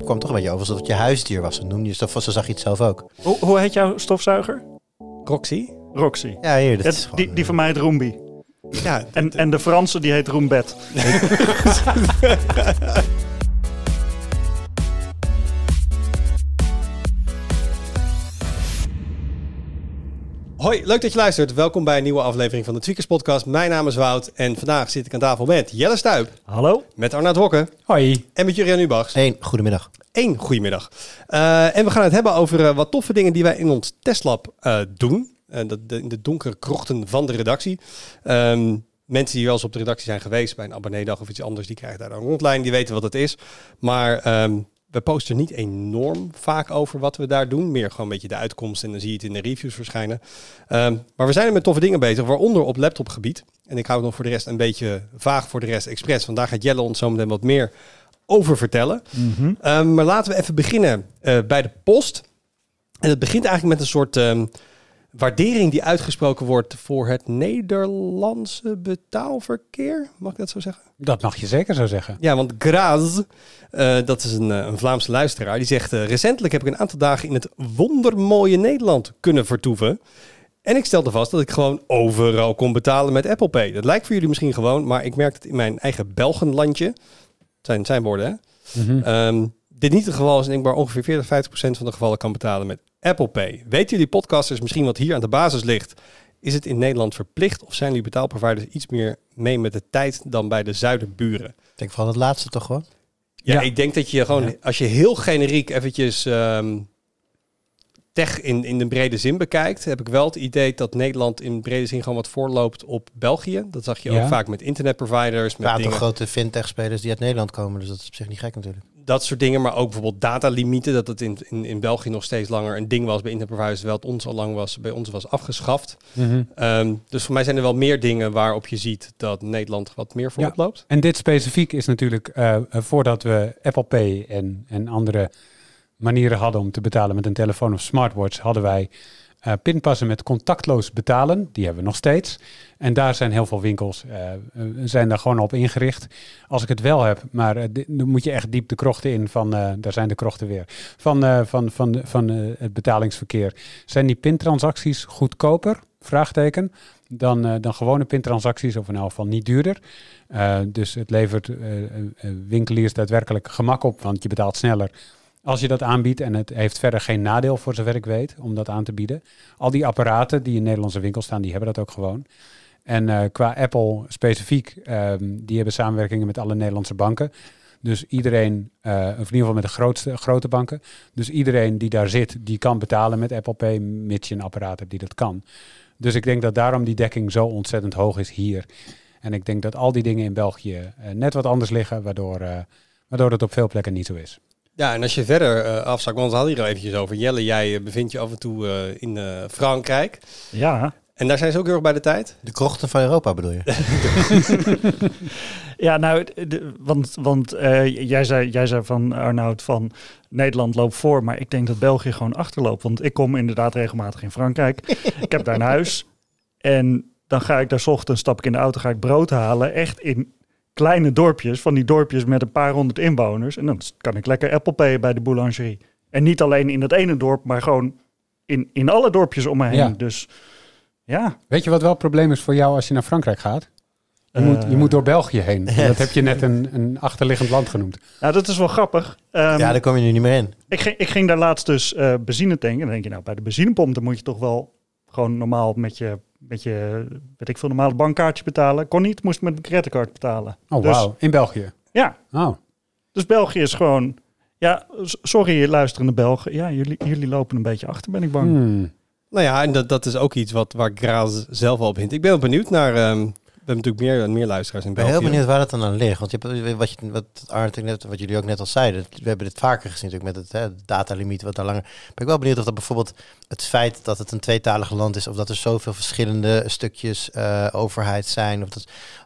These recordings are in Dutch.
Het kwam toch een beetje over alsof je huisdier was. ze noemde je, zo, ze zag je het zelf ook. Hoe, hoe heet jouw stofzuiger? Roxy. Roxy. Ja, hier, het, die, van mij het Roombi. Ja, en, en de Franse die heet Roombed. Hoi, leuk dat je luistert. Welkom bij een nieuwe aflevering van de Tweakers Podcast. Mijn naam is Wout en vandaag zit ik aan tafel met Jelle Stuip. Hallo. Met Arnaud Wokken. Hoi. En met Jurian Ubachs. Eén, goedemiddag. Eén, goedemiddag. Uh, en we gaan het hebben over eh, wat toffe dingen die wij in ons testlab eh, doen. in de, de donkere krochten van de redactie. Ehm, mensen die wel eens op de redactie zijn geweest bij een abonneedag of iets anders, die krijgen daar een rondlijn, die weten wat het is. Maar ehm, we posten niet enorm vaak over wat we daar doen. Meer gewoon een beetje de uitkomst en dan zie je het in de reviews verschijnen. Ehm, maar we zijn er met toffe dingen bezig, waaronder op laptopgebied. En ik hou het nog voor de rest een beetje vaag voor de rest expres. Vandaag gaat Jelle ons meteen wat meer over vertellen. Mhm. Ehm, maar laten we even beginnen eh, bij de post. En het begint eigenlijk met een soort... Ehm, waardering die uitgesproken wordt voor het Nederlandse betaalverkeer. Mag ik dat zo zeggen? Dat mag je zeker zo zeggen. Ja, want Graas, eh, dat is een, eh, een, Vlaamse luisteraar, die zegt: eh, Recentelijk heb ik een aantal dagen in het wondermooie Nederland kunnen vertoeven. En ik stelde vast dat ik gewoon overal kon betalen met Apple Pay. Dat lijkt voor jullie misschien gewoon, maar ik merk het in mijn eigen Belgenlandje. zijn zijn woorden, hè? Mhm. Ehm, dit niet het geval is denk ik maar ongeveer 40, 50 procent van de gevallen kan betalen met Apple Pay. Weten jullie podcasters misschien wat hier aan de basis ligt? Is het in Nederland verplicht of zijn jullie betaalproviders iets meer mee met de tijd dan bij de zuidenburen? Ik denk vooral het laatste toch hoor. Ja, ik denk dat je gewoon, als je heel generiek eventjes ehm, tech in, in de brede zin bekijkt, heb ik wel het idee dat Nederland in brede zin gewoon wat voorloopt op België. Dat zag je ook vaak met internetproviders. Met de grote fintech-spelers die uit Nederland komen, dus dat is op zich niet gek natuurlijk dat soort dingen, maar ook bijvoorbeeld datalimieten, dat het in, in, in België nog steeds langer een ding was bij internetproviders, wel het ons al lang was, bij ons was afgeschaft. Mhm. Ehm, dus voor mij zijn er wel meer dingen waarop je ziet dat Nederland wat meer voorop loopt. En dit specifiek is natuurlijk eh, voordat we Apple Pay en, en andere manieren hadden om te betalen met een telefoon of smartwatch, hadden wij eh, pinpassen met contactloos betalen, die hebben we nog steeds. En daar zijn heel veel winkels eh, eh, zijn daar gewoon op ingericht. Als ik het wel heb, maar dan moet je echt diep de krochten in van, daar zijn de krochten weer, van, van, van, van het betalingsverkeer. Zijn die pintransacties goedkoper? Vraagteken. Dan, dan gewone pintransacties, of in elk geval niet duurder. dus het levert winkeliers daadwerkelijk gemak op, want je betaalt sneller als je dat aanbiedt en het heeft verder geen nadeel voor zover ik weet om dat aan te bieden. Al die apparaten die in Nederlandse winkels staan, die hebben dat ook gewoon. En eh, qua Apple specifiek, um, die hebben samenwerkingen met alle Nederlandse banken. Dus iedereen, eh, of in ieder geval met de grootste, grote banken. Dus iedereen die daar zit, die kan betalen met Apple Pay, mits je een apparaat hebt die dat kan. Dus ik denk dat daarom die dekking zo ontzettend hoog is hier. En ik denk dat al die dingen in België eh, net wat anders liggen, waardoor, waardoor dat op veel plekken niet zo is. Ja, en als je verder uh, afzakt, want we hadden hier al eventjes over. Jelle, jij eh, bevindt je af en toe eh, in Frankrijk. Ja. En daar zijn ze ook heel erg bij de tijd? De krochten van Europa bedoel je? ja, nou, want, want jij, zei, jij zei van Arnoud van Nederland loopt voor, maar ik denk dat België gewoon achterloopt. Want ik kom inderdaad regelmatig in Frankrijk. ik heb daar een huis en dan ga ik daar ochtends, stap ik in de auto, ga ik brood halen. Echt in kleine dorpjes, van die dorpjes met een paar honderd inwoners. En dan kan ik lekker Apple Pay bij de boulangerie. En niet alleen in dat ene dorp, maar gewoon in, in alle dorpjes om me heen. Dus ja. Weet je wat wel het probleem is voor jou als je naar Frankrijk gaat? Je, eh. moet, je moet door België heen. En dat heb je net een, een achterliggend land genoemd. Nou, dat is wel grappig. Ehm, ja, daar kom je nu niet meer in. Ik ging, ik ging daar laatst dus eh, benzine tanken. En dan denk je, nou, bij de benzinepomp dan moet je toch wel gewoon normaal met je, met je weet ik veel, normaal bankkaartje betalen. Kon niet, moest met een creditcard betalen. Oh, dus- wow In België? Ja. Oh. Dus België is gewoon... Ja, sorry luisterende Belgen. Ja, jullie, jullie lopen een beetje achter, ben ik bang. Hmm. Nou ja, en dat, dat is ook iets wat, waar Graal zelf al op hint. Ik ben benieuwd naar ehm, hebben natuurlijk meer, meer luisteraars in België. Ik ben heel benieuwd waar dat dan aan ligt. Want je hebt, eh, wat, je, wat, net, wat jullie ook net al zeiden, we hebben dit vaker gezien natuurlijk met het datalimiet wat daar langer. Ben ik wel benieuwd of dat bijvoorbeeld het feit dat het een tweetalig land is, of dat er zoveel verschillende stukjes eh, overheid zijn, of dat,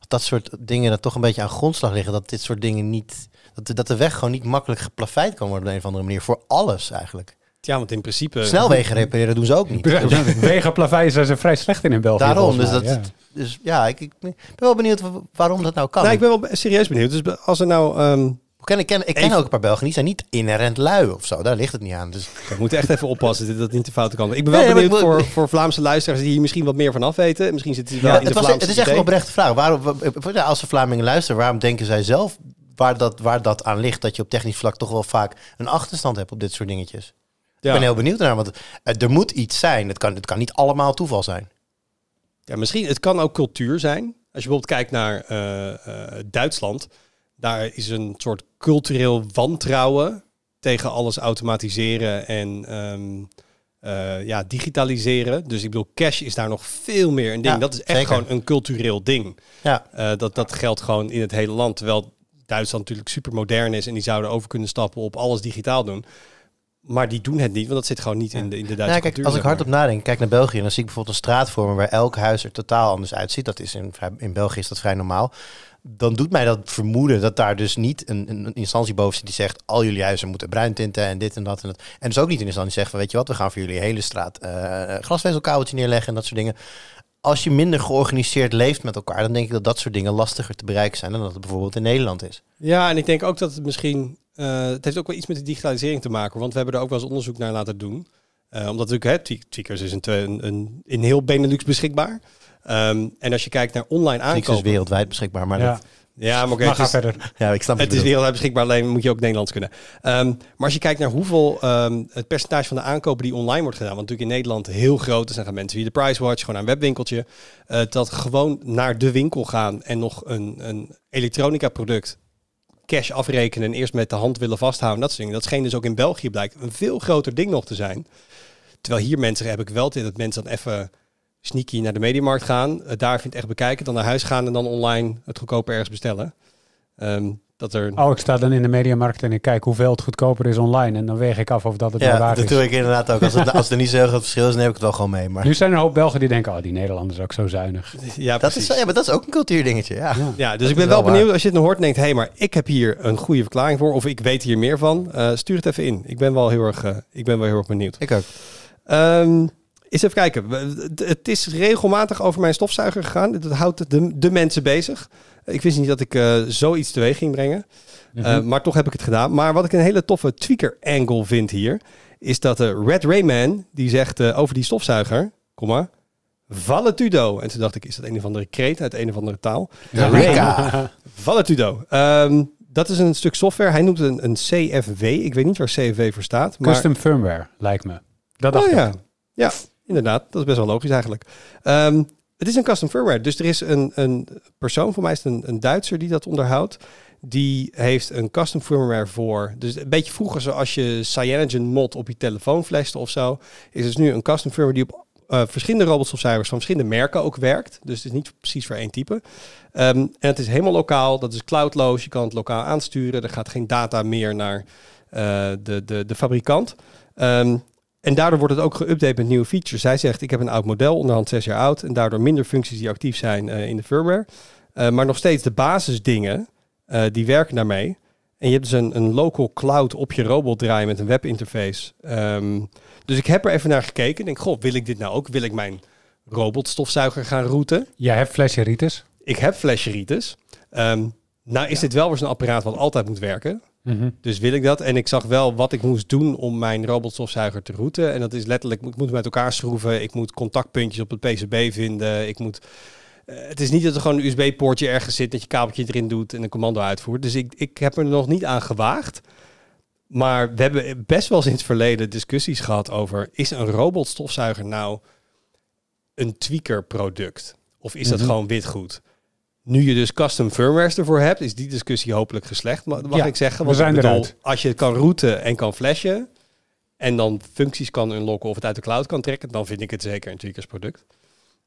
dat soort dingen dat toch een beetje aan grondslag liggen, dat dit soort dingen niet, dat, dat de weg gewoon niet makkelijk geplaveid kan worden op een of andere manier. Voor alles eigenlijk. Ja, want in principe... Snelwegen repareren doen ze ook niet. Wegenplaveien zijn ze vrij slecht in in België. Daarom, dus, dat, ja. dus ja, ik, ik, ben wel benieuwd waarom dat nou kan. Nou, ik ben wel serieus benieuwd. Dus als er nou... Um, Ken, ik ken, ik ken ook een paar Belgen, die zijn niet inherent lui of zo. Daar ligt het niet aan. Dus... We moeten echt even oppassen dat dat niet de foute kan Ik ben wel benieuwd voor, voor Vlaamse luisteraars die hier misschien wat meer van af weten. Misschien zitten ze wel in het de Het is echt een oprechte vraag. Waarom, eh, eh, als de Vlamingen luisteren, waarom denken zij zelf waar dat, waar dat aan ligt? Dat je op technisch vlak toch wel vaak een achterstand hebt op dit soort dingetjes? Ik ben heel benieuwd naar, want eh, er moet iets zijn. Het kan, het kan niet allemaal toeval zijn. Ja, misschien, het kan ook cultuur zijn. Als je bijvoorbeeld kijkt naar eh, eh, Duitsland, daar is een soort cultureel wantrouwen tegen alles automatiseren en ehm, ja, digitaliseren. Dus ik bedoel, cash is daar nog veel meer een ding. dat is echt gewoon een cultureel ding. Ja. dat, dat geldt gewoon in het hele land. Terwijl Duitsland natuurlijk super modern is en die zouden over kunnen stappen op alles digitaal doen. Maar die doen het niet, want dat zit gewoon niet in de, in de Duitse nou, kijk, Als ik hardop nadenk, kijk naar België, dan zie ik bijvoorbeeld een straat voor waar elk huis er totaal anders uitziet. Dat is in, in België is dat vrij normaal. Dan doet mij dat vermoeden dat daar dus niet een, instantie boven zit die zegt: al jullie huizen moeten bruin tinten en dit en dat en dat. En dus ook niet een instantie zegt: van, weet je wat, we gaan voor jullie hele straat uh, glasvezelkabeltje neerleggen en dat soort dingen als je minder georganiseerd leeft met elkaar, dan denk ik dat dat soort dingen lastiger te bereiken zijn dan dat het bijvoorbeeld in Nederland is. Ja, en ik denk ook dat het misschien. Eh, het heeft ook wel iets met de digitalisering te maken, want we hebben er ook wel eens onderzoek naar laten doen. Eh, omdat natuurlijk, hè, Tweakers is een, een, in heel Benelux beschikbaar. Ehm, en als je kijkt naar online aankopen... Tweakers is wereldwijd beschikbaar, maar dat, ja, maar, ga verder. Ja, ik snap het. Het is wereldwijd beschikbaar, alleen moet je ook Nederlands kunnen. Ehm, maar als je kijkt naar hoeveel ehm, het percentage van de aankopen die online wordt gedaan, want natuurlijk in Nederland heel groot is, dan gaan mensen via de Pricewatch, gewoon naar een webwinkeltje, eh, dat gewoon naar de winkel gaan en nog een, een elektronica product cash afrekenen en eerst met de hand willen vasthouden, dat soort dingen. Dat scheen dus ook in België blijkt een veel groter ding nog te zijn. Terwijl hier mensen heb ik wel dat mensen dan even sneaky naar de mediamarkt gaan, eh, daar vindt echt bekijken, dan naar huis gaan en dan online het goedkoper ergens bestellen. Ehm, dat er... Oh, ik sta dan in de mediamarkt en ik kijk hoeveel het goedkoper is online. En dan weeg ik af of dat het ja, wel waar is. dat doe ik inderdaad ook. Als, het, als er niet zo heel groot verschil is, neem ik het wel gewoon mee. Maar... Nu zijn er een hoop Belgen die denken, oh, die Nederlanders ook zo zuinig. Ja, dat is, ja maar dat is ook een cultuurdingetje. Ja, ja. ja dus ik ben wel, benieuwd als je het nog hoort en denkt... hé, hey, maar ik heb hier een goede verklaring voor of ik weet hier meer van. Eh, stuur het even in. Ik ben wel heel erg, eh, ik ben wel heel erg benieuwd. Ik ook. Ehm, is even kijken. Het is regelmatig over mijn stofzuiger gegaan. Dat houdt de, de mensen bezig. Ik wist niet dat ik eh, zoiets teweeg ging brengen. Eh, mhm. Maar toch heb ik het gedaan. Maar wat ik een hele toffe tweaker angle vind hier. Is dat de Red Rayman die zegt eh, over die stofzuiger. Komma. Valetudo. En toen dacht ik, is dat een of andere kreet uit een of andere taal? Ja. Valetudo. Ehm, dat is een stuk software. Hij noemt het een, een CFW. Ik weet niet waar CFW voor staat. Maar... Custom firmware, lijkt me. Dat oh dacht oh, ik. Ja. ja. Inderdaad, dat is best wel logisch eigenlijk. Um, het is een custom firmware. Dus er is een, een persoon, voor mij is het een, een Duitser die dat onderhoudt. Die heeft een custom firmware voor. Dus een beetje vroeger, zoals je Cyanogen mod op je telefoon flashte of zo, is dus nu een custom firmware die op uh, verschillende cijfers, van verschillende merken ook werkt. Dus het is niet precies voor één type. Ehm, en het is helemaal lokaal. Dat is cloudloos. Je kan het lokaal aansturen. Er gaat geen data meer naar eh, de, de, de fabrikant. Ehm, en daardoor wordt het ook geüpdate met nieuwe features. Zij zegt, ik heb een oud model, onderhand zes jaar oud, en daardoor minder functies die actief zijn eh, in de firmware. Eh, maar nog steeds de basisdingen, eh, die werken daarmee. En je hebt dus een, een local cloud op je robot draaien met een webinterface. Um, dus ik heb er even naar gekeken. Ik denk, goh, wil ik dit nou ook? Wil ik mijn robotstofzuiger gaan routen? Jij hebt flesheritis. Ik heb flesheritis. Um, ehm, nou is dit wel weer zo'n apparaat wat altijd moet werken. Mhm. Dus wil ik dat. En ik zag wel wat ik moest doen om mijn robotstofzuiger te routen. En dat is letterlijk, ik moet met elkaar schroeven. Ik moet contactpuntjes op het PCB vinden. Ik moet... Eh, het is niet dat er gewoon een USB-poortje ergens zit, dat je kabeltje erin doet en een commando uitvoert. Dus ik, ik heb er nog niet aan gewaagd. Maar we hebben best wel sinds verleden discussies gehad over: is een robotstofzuiger nou een tweaker product? Of is dat mhm. gewoon witgoed? Nu je dus custom firmwares ervoor hebt, is die discussie hopelijk geslecht, mag ik zeggen. Want we zijn bedoel, als je het kan routen en kan flashen en dan functies kan unlocken of het uit de cloud kan trekken, dan vind ik het zeker een tweakers product.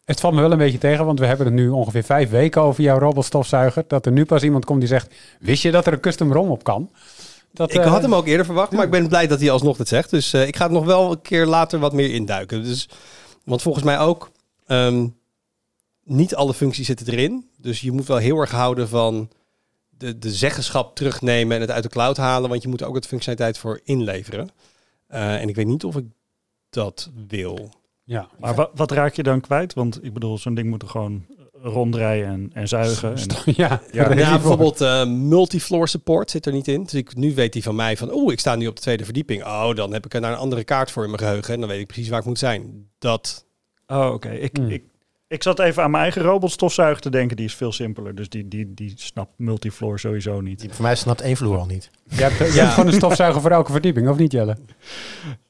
Het valt me wel een beetje tegen, want we hebben het nu ongeveer vijf weken over jouw robotstofzuiger. Dat er nu pas iemand komt die zegt, wist je dat er een custom ROM op kan? Dat, ik had eh, hem ook eerder verwacht, maar ik ben blij dat hij alsnog het zegt. Dus eh, ik ga het nog wel een keer later wat meer induiken. Dus, want volgens mij ook, ehm, niet alle functies zitten erin. Dus je moet wel heel erg houden van de, de zeggenschap terugnemen en het uit de cloud halen. Want je moet ook het functionaliteit voor inleveren. Eh, en ik weet niet of ik dat wil. Ja, maar wat raak je dan kwijt? Want ik bedoel, zo'n ding moet er gewoon rondrijden en, en zuigen. ja, ja. bijvoorbeeld uh, multifloor support zit er niet in. Dus ik, nu weet hij van mij van, oeh, ik sta nu op de tweede verdieping. Oh, dan heb ik er naar een andere kaart voor in mijn geheugen. En dan weet ik precies waar ik moet zijn. Dat... Oh, oké. Ik, hmm. ik ik zat even aan mijn eigen robotstofzuiger te denken. Die is veel simpeler. Dus die, die, die snapt multifloor sowieso niet. Die, voor mij snapt één vloer al niet. Je hebt, ja. gewoon een stofzuiger voor elke verdieping, of niet Jelle?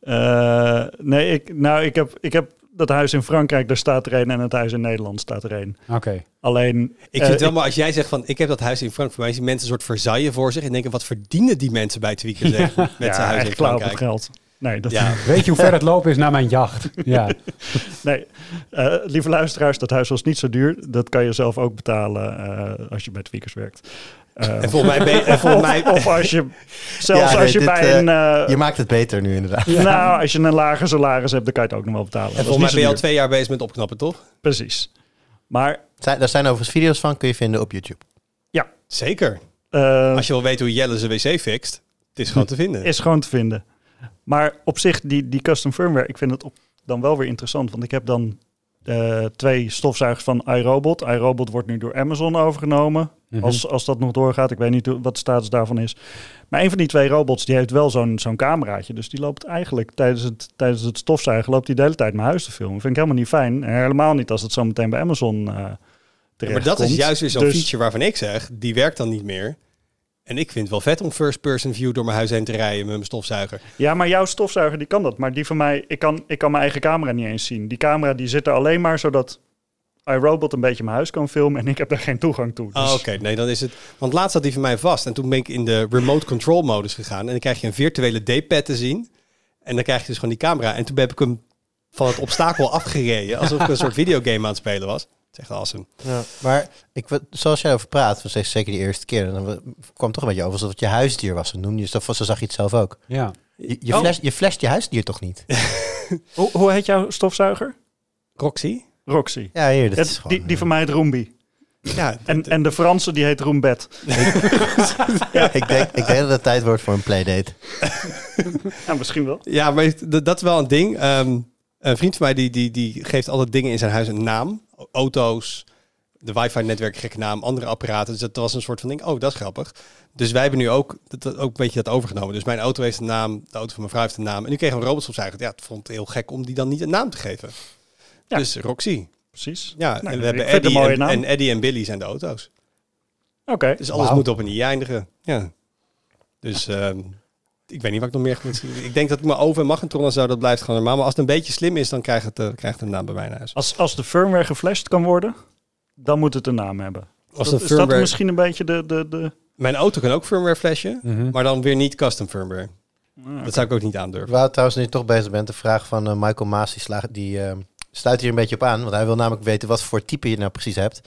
Eh, nee, ik, nou, ik, heb, ik heb dat huis in Frankrijk, daar staat er een. En het huis in Nederland staat er één. Oké. Alleen... Ik vind uh, wel, maar als jij zegt van, ik heb dat huis in Frankrijk. Voor mij zien mensen een soort verzaaien voor zich. En denken, wat verdienen die mensen bij het weekend ja. met zijn huis in Frankrijk? Op het geld. Nee, dat... Weet je hoe ver het lopen is naar mijn jacht? Ja. nee, eh, lieve luisteraars, dat huis was niet zo duur. Dat kan je zelf ook betalen eh, als je met tweakers werkt. Eh, en volgens mij, volgens mij... Of, als je, zelfs als je bij een... je maakt het beter nu inderdaad. Nou, als je een lager salaris hebt, dan kan je het ook nog wel betalen. En volgens mij ben je al twee jaar bezig met opknappen, toch? Precies. Maar... daar zijn overigens video's van, kun je vinden op YouTube. Ja. Zeker. als je wil weten hoe Jelle zijn wc fixt, het is gewoon te vinden. Is gewoon te vinden. Maar op zich, die, die custom firmware, ik vind het op, dan wel weer interessant. Want ik heb dan eh, twee stofzuigers van iRobot. iRobot wordt nu door Amazon overgenomen. Mhm. als, als dat nog doorgaat, ik weet niet wat de status daarvan is. Maar een van die twee robots die heeft wel zo'n zo'n cameraatje. Dus die loopt eigenlijk tijdens het, tijdens het stofzuigen loopt die de hele tijd mijn huis te filmen. Vind ik helemaal niet fijn. En helemaal niet als het zo meteen bij Amazon uh, maar dat is juist weer zo'n dus feature waarvan ik zeg, die werkt dan niet meer. En ik vind het wel vet om first person view door mijn huis heen te rijden met mijn stofzuiger. Ja, maar jouw stofzuiger die kan dat. Maar die van mij, ik kan, ik kan mijn eigen camera niet eens zien. Die camera die zit er alleen maar zodat iRobot een beetje mijn huis kan filmen en ik heb daar geen toegang toe. Ah, dus- oké. Nee, dan is het... Want laatst zat die van mij vast en toen ben ik in de remote control modus gegaan. En dan krijg je een virtuele D-pad te zien. En dan krijg je dus gewoon die camera. En toen heb ik hem van het obstakel afgereden. Alsof ik een soort videogame aan het spelen was is echt awesome. Ja, maar ik, zoals jij over praat, was zeker de eerste keer. dan kwam toch een beetje over alsof het je huisdier was. Dan noemde je het, ze zag je het zelf ook. Ja. Je, je, oh. je flasht je huisdier toch niet? hoe, hoe heet jouw stofzuiger? Roxy. Roxy. Ja, hier, die, die eh, van mij het Roombi. Ja, en, en de Franse die heet Roombed. ja. ik, denk, ik denk dat het tijd wordt voor een playdate. ja, misschien wel. Ja, maar dat is wel een ding. Ehm, een vriend van mij die, die, die geeft altijd dingen in zijn huis een naam. Auto's, de wifi-netwerk gekke naam, andere apparaten. Dus dat was een soort van ding, oh, dat is grappig. Dus wij hebben nu ook, dat, ook een beetje dat overgenomen. Dus mijn auto heeft een naam, de auto van mijn vrouw heeft een naam. En nu kregen we zijn eigen. Ja, het vond het heel gek om die dan niet een naam te geven. Ja. Dus Roxy. Precies. Ja, nou, en we hebben Eddie en, en, Eddie en Billy zijn de auto's. Oké. Dus alles moet op een i eindigen. Ja. Dus... Ehm, ik weet niet wat ik nog meer moet zien. Ik denk dat mijn oven en magnetron en zo, dat blijft gewoon normaal. Maar als het een beetje slim is, dan krijgt het, eh, krijgt het een naam bij mijn huis. Als, als de firmware geflasht kan worden, dan moet het een naam hebben. Als dat, Is dat misschien een beetje de... de, de... Mijn auto kan ook firmware flashen, mhm. maar dan weer niet custom firmware. Ah, dat zou ik ook niet aandurven. Waar trouwens nu toch bezig bent, de vraag van eh, Michael Maas, die, slaag, die eh, sluit hier een beetje op aan. Want hij wil namelijk weten wat voor type je nou precies hebt.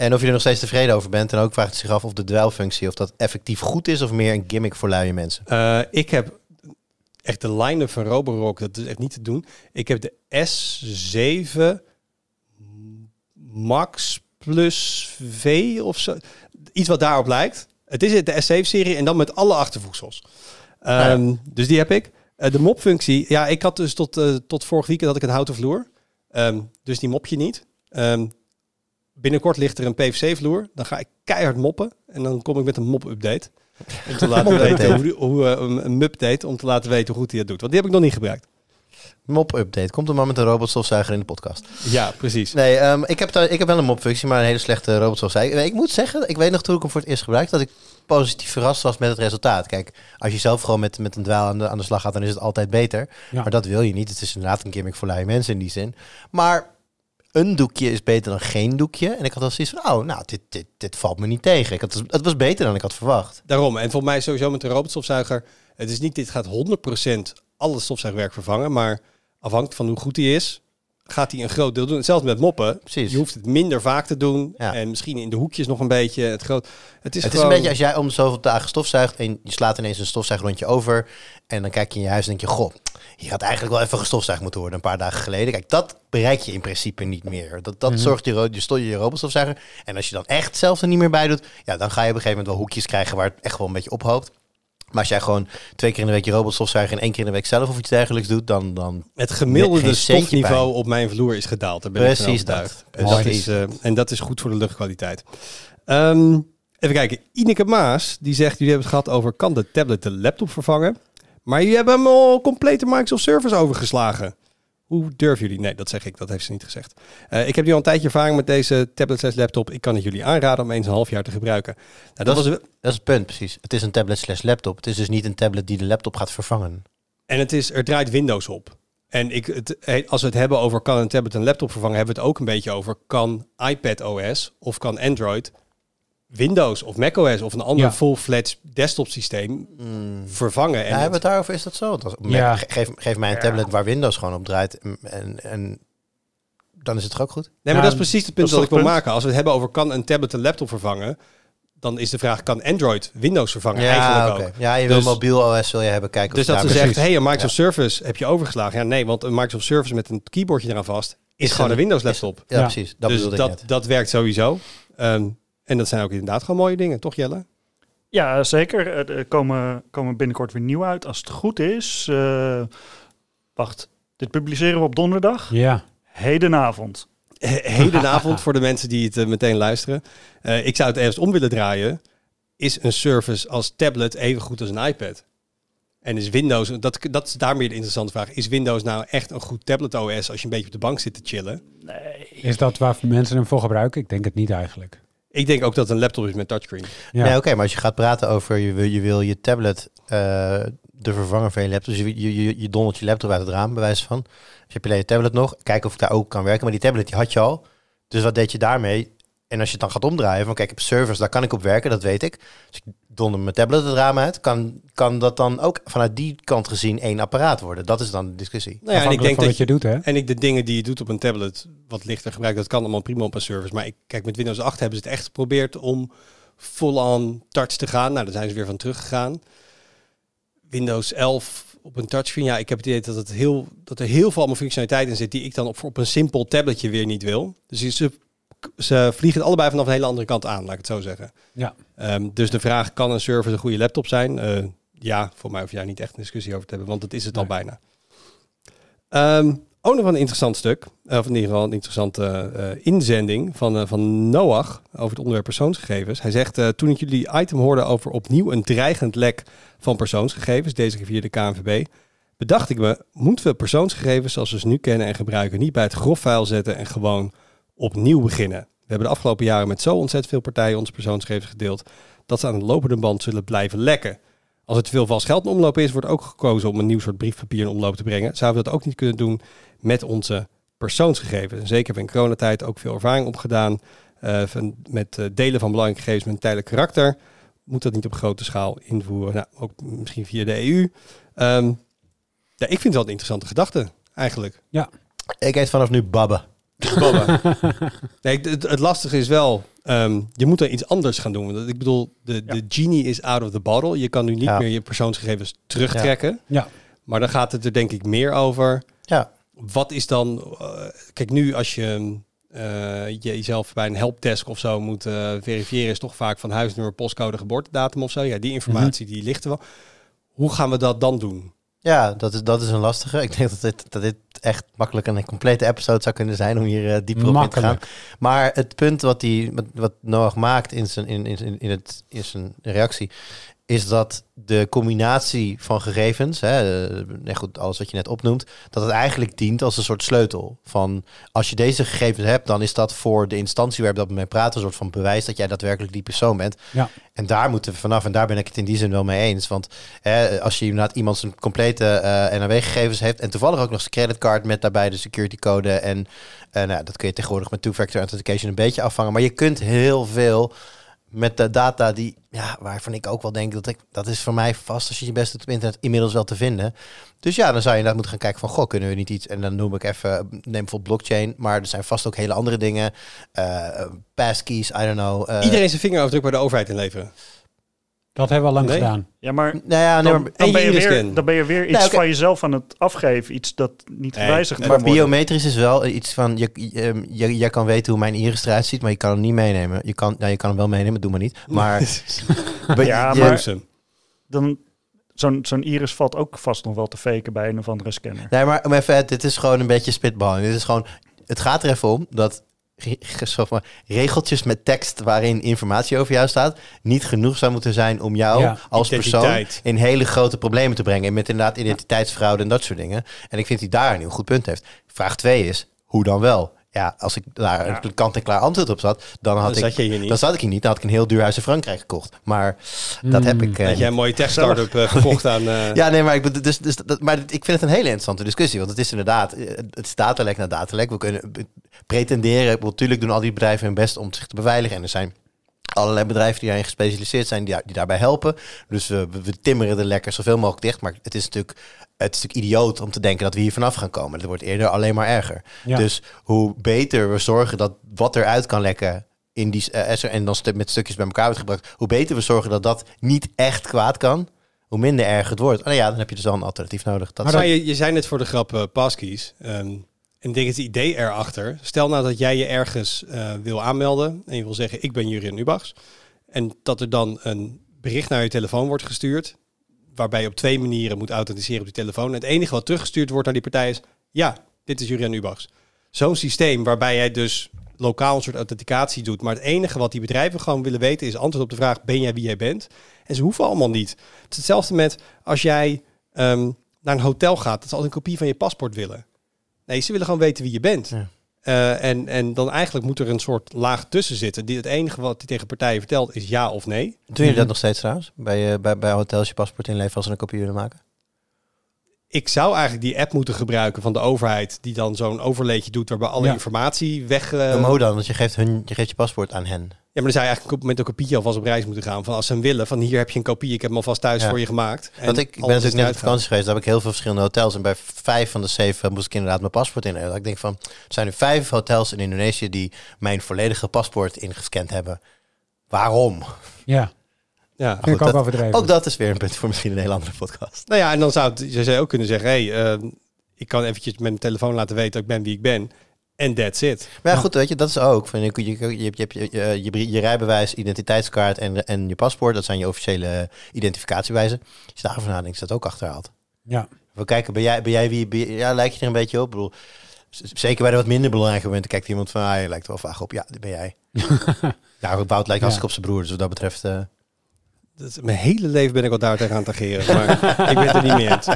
En of je er nog steeds tevreden over bent. En ook vraagt zich af of de dwelfunctie, of dat effectief goed is of meer een gimmick voor luie mensen. Eh, ik heb echt de lijnen van Roborock, dat is echt niet te doen. Ik heb de S7 Max plus V of zo. Iets wat daarop lijkt. Het is de S7-serie en dan met alle achtervoegsels. Ehm, dus die heb ik. Uh, de mopfunctie. Ja, ik had dus tot, uh, tot vorig weekend had ik een houten vloer. Ehm, dus die mop je niet. Ehm, binnenkort ligt er een PVC-vloer. Dan ga ik keihard moppen. En dan kom ik met een mop-update. Om te laten weten hoe, hoe eh, een update om te laten weten hoe goed hij dat doet. Want die heb ik nog niet gebruikt. Mop-update. Komt er maar met een robotstofzuiger in de podcast. Ja, precies. Nee, ehm, ik, heb ik heb wel een mop functie, maar een hele slechte robotstofzuiger. Ik moet zeggen, ik weet nog toen ik hem voor het eerst gebruikte, dat ik positief verrast was met het resultaat. Kijk, als je zelf gewoon met, met een dwaal aan de, slag gaat, dan is het altijd beter. Maar dat wil je niet. Het is inderdaad een gimmick voor lui mensen in die zin. Maar een doekje is beter dan geen doekje. En ik had al zoiets van, oh, nou, dit, dit, dit valt me niet tegen. Ik had, het was beter dan ik had verwacht. Daarom, en voor mij sowieso met een robotstofzuiger... het is niet, dit gaat 100% alle stofzuigwerk vervangen... maar afhankelijk van hoe goed die is gaat hij een groot deel doen. zelfs met moppen. Precies. Je hoeft het minder vaak te doen. En misschien in de hoekjes nog een beetje. Het, groot, het, is, het is een beetje als jij om zoveel dagen stofzuigt en je slaat ineens een rondje over. En dan kijk je in je huis en denk je, goh, je had eigenlijk wel even gestofzuigd moeten worden een paar dagen geleden. Kijk, dat bereik je in principe niet meer. Dat, dat mm -hmm. zorgt je, je, je robotstofzuiger. En als je dan echt zelf er niet meer bij doet, ja, dan ga je op een gegeven moment wel hoekjes krijgen waar het echt wel een beetje ophoopt. Maar als jij gewoon twee keer in de week je robotstofzuiger en één keer in de week zelf of iets dergelijks doet, dan... dan het gemiddelde stofniveau op mijn vloer is gedaald. Daar ben Precies ik dat. En, dat is, eh, en dat is goed voor de luchtkwaliteit. Ehm, even kijken. Ineke Maas, die zegt, jullie hebben het gehad over kan de tablet de laptop vervangen? Maar jullie hebben hem al complete Microsoft Service overgeslagen. Hoe durven jullie? Nee, dat zeg ik, dat heeft ze niet gezegd. Eh, ik heb nu al een tijdje ervaring met deze tablet slash laptop. Ik kan het jullie aanraden om eens een half jaar te gebruiken. Nou, dat, was, dat is het punt, precies. Het is een tablet slash laptop. Het is dus niet een tablet die de laptop gaat vervangen. En het is, er draait Windows op. En ik, het, als we het hebben over kan een tablet een laptop vervangen, hebben we het ook een beetje over kan iPad OS of kan Android Windows of macOS of een ander full-fledged desktop systeem hmm. vervangen. En ja, hebben we het daarover? Is dat zo? ja. geef, geef mij een tablet waar Windows gewoon op draait en, en dan is het toch ook goed? Nee, maar dat is precies het punt dat, ik wil maken. Als we het hebben over kan een tablet een laptop vervangen, dan is de vraag, kan Android Windows vervangen? Ja, eigenlijk ook. Ja, je dus- wil mobiel OS wil je hebben, kijken Dus dat ze zegt, hey, een Microsoft ja. Service heb je overgeslagen. Ja, nee, want een Microsoft Service met een keyboardje eraan vast... is, gewoon een, Windows laptop. Is, ja, precies. Dat dus dat, dat werkt sowieso. Um, en dat zijn ook inderdaad gewoon mooie dingen, toch Jelle? Ja, zeker. Er eh, komen, komen binnenkort weer nieuw uit. Als het goed is. Eh, wacht, dit publiceren we op donderdag. Ja. Hedenavond. Hedenavond voor de mensen die het eh, meteen luisteren. ik zou het ergens om willen draaien. Is een service als tablet even goed als een iPad? En is Windows, dat, dat is daarmee de interessante vraag. Is Windows nou echt een goed tablet OS als je een beetje op de bank zit te chillen? Nee. Is dat waar mensen hem voor gebruiken? Ik denk het niet eigenlijk. Ik denk ook dat het een laptop is met touchscreen. Ja. Nee, oké, maar als je gaat praten over je wil je, wil je tablet eh, de vervanger van je laptop, dus je, je, je, je dondert je laptop uit het raam, bewijs van. Dus heb je alleen je tablet nog, kijken of ik daar ook kan werken, maar die tablet die had je al. Dus wat deed je daarmee? En als je het dan gaat omdraaien van kijk, op servers, daar kan ik op werken, dat weet ik. Dus ik donder mijn tablet het raam uit. Kan, kan dat dan ook vanuit die kant gezien één apparaat worden? Dat is dan de discussie. Nou ja, en ik denk dat je doet, hè? En ik de dingen die je doet op een tablet, wat lichter gebruikt, dat kan allemaal prima op een service. Maar ik, kijk, met Windows 8 hebben ze het echt geprobeerd om vol aan touch te gaan. Nou, daar zijn ze weer van teruggegaan. Windows 11 op een touchscreen. Ja, ik heb het idee dat, het heel, dat er heel veel allemaal functionaliteit in zit die ik dan op, op een simpel tabletje weer niet wil. Dus ze ze vliegen allebei vanaf een hele andere kant aan, laat ik het zo zeggen. Ja. Ehm, dus de vraag, kan een server een goede laptop zijn? Eh, ja, voor mij of jij niet echt een discussie over te hebben, want dat is het al bijna. Um, ook nog een interessant stuk, eh, of in ieder geval een interessante eh, inzending van, van Noach over het onderwerp persoonsgegevens. Hij zegt, toen ik jullie item hoorde over opnieuw een dreigend lek van persoonsgegevens, deze keer via de KNVB, bedacht ik me, moeten we persoonsgegevens zoals we ze nu kennen en gebruiken niet bij het grofvuil zetten en gewoon opnieuw beginnen. We hebben de afgelopen jaren met zo ontzettend veel partijen onze persoonsgegevens gedeeld dat ze aan de lopende band zullen blijven lekken. Als het veel vast geld in omloop is, wordt ook gekozen om een nieuw soort briefpapier in omloop te brengen. Zouden we dat ook niet kunnen doen met onze persoonsgegevens? zeker hebben we in coronatijd ook veel ervaring opgedaan eh, met eh, delen van belangrijke gegevens met een tijdelijk karakter. Moet dat niet op grote schaal invoeren? Nou, ook misschien via de EU. Ehm, ja, ik vind het wel een interessante gedachte, eigenlijk. Ja. Ik heet vanaf nu Babbe. nee, het, het, lastige is wel, um, je moet er iets anders gaan doen. Want ik bedoel, de, de genie is out of the bottle. Je kan nu niet meer je persoonsgegevens terugtrekken. Ja. Maar dan gaat het er denk ik meer over. Ja. Wat is dan, eh, kijk nu als eh, je jezelf bij een helpdesk of zo moet eh, verifiëren, is toch vaak van huisnummer, postcode, geboortedatum of zo. Ja, die informatie mhm. die ligt er wel. Hoe gaan we dat dan doen? Ja, dat is, dat is een lastige. Ik denk dat dit, dat dit echt makkelijk een complete episode zou kunnen zijn om hier eh, dieper op in te gaan. Maar het punt wat, die, wat Noach maakt in zijn, in, in, in, het, in zijn reactie is dat de combinatie van gegevens, hè, nee eh, goed, alles wat je net opnoemt, dat het eigenlijk dient als een soort sleutel. Van als je deze gegevens hebt, dan is dat voor de instantie waar we dat mee praten, een soort van bewijs dat jij daadwerkelijk die persoon bent. Ja. En daar moeten we vanaf, en daar ben ik het in die zin wel mee eens. Want hè, als je inderdaad iemand zijn complete uh, eh, gegevens heeft en toevallig ook nog zijn creditcard met daarbij de security code en nou, dat kun je tegenwoordig met two-factor authentication een beetje afvangen. Maar je kunt heel veel met de data die, ja, waarvan ik ook wel denk dat ik, dat is voor mij vast als je je best doet op internet inmiddels wel te vinden. Dus ja, dan zou je inderdaad moeten gaan kijken van, goh, kunnen we niet iets, en dan noem ik even, neem bijvoorbeeld blockchain, maar er zijn vast ook hele andere dingen. Uh, passkeys, I don't know. Eh, Iedereen zijn vingerafdruk bij de overheid leven dat hebben we al lang gedaan. Ja, maar, nou ja, dan, ben je weer, dan ben je weer iets van jezelf aan het afgeven. Iets dat niet nee, gewijzigd Maar biometrisch is wel iets van... Ehm, je, je, kan weten hoe mijn iris eruit ziet, maar je kan hem niet meenemen. Je kan, nou, je kan hem wel meenemen, doe maar niet. Maar, ja, maar dan, zo'n zo'n iris valt ook vast nog wel te faken bij een of andere scanner. Nee, maar om even, dit is gewoon een beetje spitballing. Dit is gewoon, het gaat er even om dat regeltjes met tekst waarin informatie over jou staat, niet genoeg zou moeten zijn om jou als persoon in hele grote problemen te brengen. Met inderdaad identiteitsfraude en dat soort dingen. En ik vind hij daar een heel goed punt heeft. Vraag 2 is, hoe dan wel? ja, als ik daar een kant-en-klaar antwoord op zat, dan had ik, je hier niet. dan zat ik hier niet. Dan had ik een heel duur huis in Frankrijk gekocht. Maar dat heb hmm. ik. Uh, eh, dat jij een mooie tech-startup uh, gekocht aan. Eh, ja, nee, maar ik, dus, dus, dat, maar ik vind het een hele interessante discussie. Want het is inderdaad, het is datalek naar datalek. We kunnen pretenderen. Natuurlijk doen al die bedrijven hun best om zich te beveiligen. En er zijn allerlei bedrijven die daarin gespecialiseerd zijn, die, daarbij helpen. Dus we, we timmeren er lekker zoveel mogelijk dicht. Maar het is natuurlijk het is natuurlijk idioot om te denken dat we hier vanaf gaan komen. Het wordt eerder alleen maar erger. Dus hoe beter we zorgen dat wat eruit kan lekken in die uh, en dan met stukjes bij elkaar wordt gebracht, hoe beter we zorgen dat dat niet echt kwaad kan, hoe minder erg het wordt. Nou ja, dan heb je dus al een alternatief nodig. Dat maar je, je zei net voor de grap uh, paskies. Um, en denk het idee erachter, stel nou dat jij je ergens eh, wil aanmelden en je wil zeggen ik ben Jurien Ubachs. En dat er dan een bericht naar je telefoon wordt gestuurd, waarbij je op twee manieren moet authenticeren op die telefoon. En het enige wat teruggestuurd wordt naar die partij is, ja, dit is Jurien Ubachs. Zo'n systeem waarbij jij dus lokaal een soort authenticatie doet. Maar het enige wat die bedrijven gewoon willen weten is antwoord op de vraag: ben jij wie jij bent? En ze hoeven allemaal niet. Het is hetzelfde met als jij ehm, naar een hotel gaat, dat ze altijd een kopie van je paspoort willen. Nee, ze willen gewoon weten wie je bent. Eh, en, en dan eigenlijk moet er een soort laag tussen zitten. Die, het enige wat die tegen partijen vertelt is ja of nee. Doe je dat nog steeds trouwens? Bij, eh, bij, bij hotels je paspoort inleveren als ze een kopie willen maken? ik zou eigenlijk die app moeten gebruiken van de overheid, die dan zo'n overleedje doet waarbij alle informatie weg. Uh... Eh, de dan, want je geeft, hun, je geeft je paspoort aan hen. Ja, maar dan zou je eigenlijk met een kopie alvast op reis moeten gaan. Van als ze willen, van hier heb je een kopie, ik heb hem alvast thuis voor je gemaakt. Want ik, ben natuurlijk dus net op vakantie geweest, daar heb ik heel veel verschillende hotels. En bij vijf van de zeven moest ik inderdaad mijn paspoort in. Ik denk van, er zijn er vijf hotels in Indonesië die mijn volledige paspoort ingescand hebben. Waarom? Ja. Ja, ook dat, is weer een punt voor misschien een hele andere podcast. Nou ja, en dan zou het, zij ook kunnen zeggen: hey, ehm, ik kan eventjes met mijn telefoon laten weten dat ik ben wie ik ben. En that's it. Maar nou. goed, weet je, dat is ook. Van, je, je, je, je, je, rijbewijs, identiteitskaart en, en je paspoort, dat zijn je officiële identificatiewijzen. Als je daarover nadenkt, dat ook achterhaald. Ja. We kijken, ben jij, ben jij wie, ben ja, lijkt je er een beetje op? Ik bedoel, zeker bij de wat minder belangrijke momenten kijkt iemand van, ah, je lijkt wel vaag op. Ja, dat ben jij. ja, Wout lijkt ja. hartstikke op zijn broer, dus wat dat betreft... Eh, mijn hele leven ben ik al daar tegen aan te geren. Maar ik ben er niet meer eens.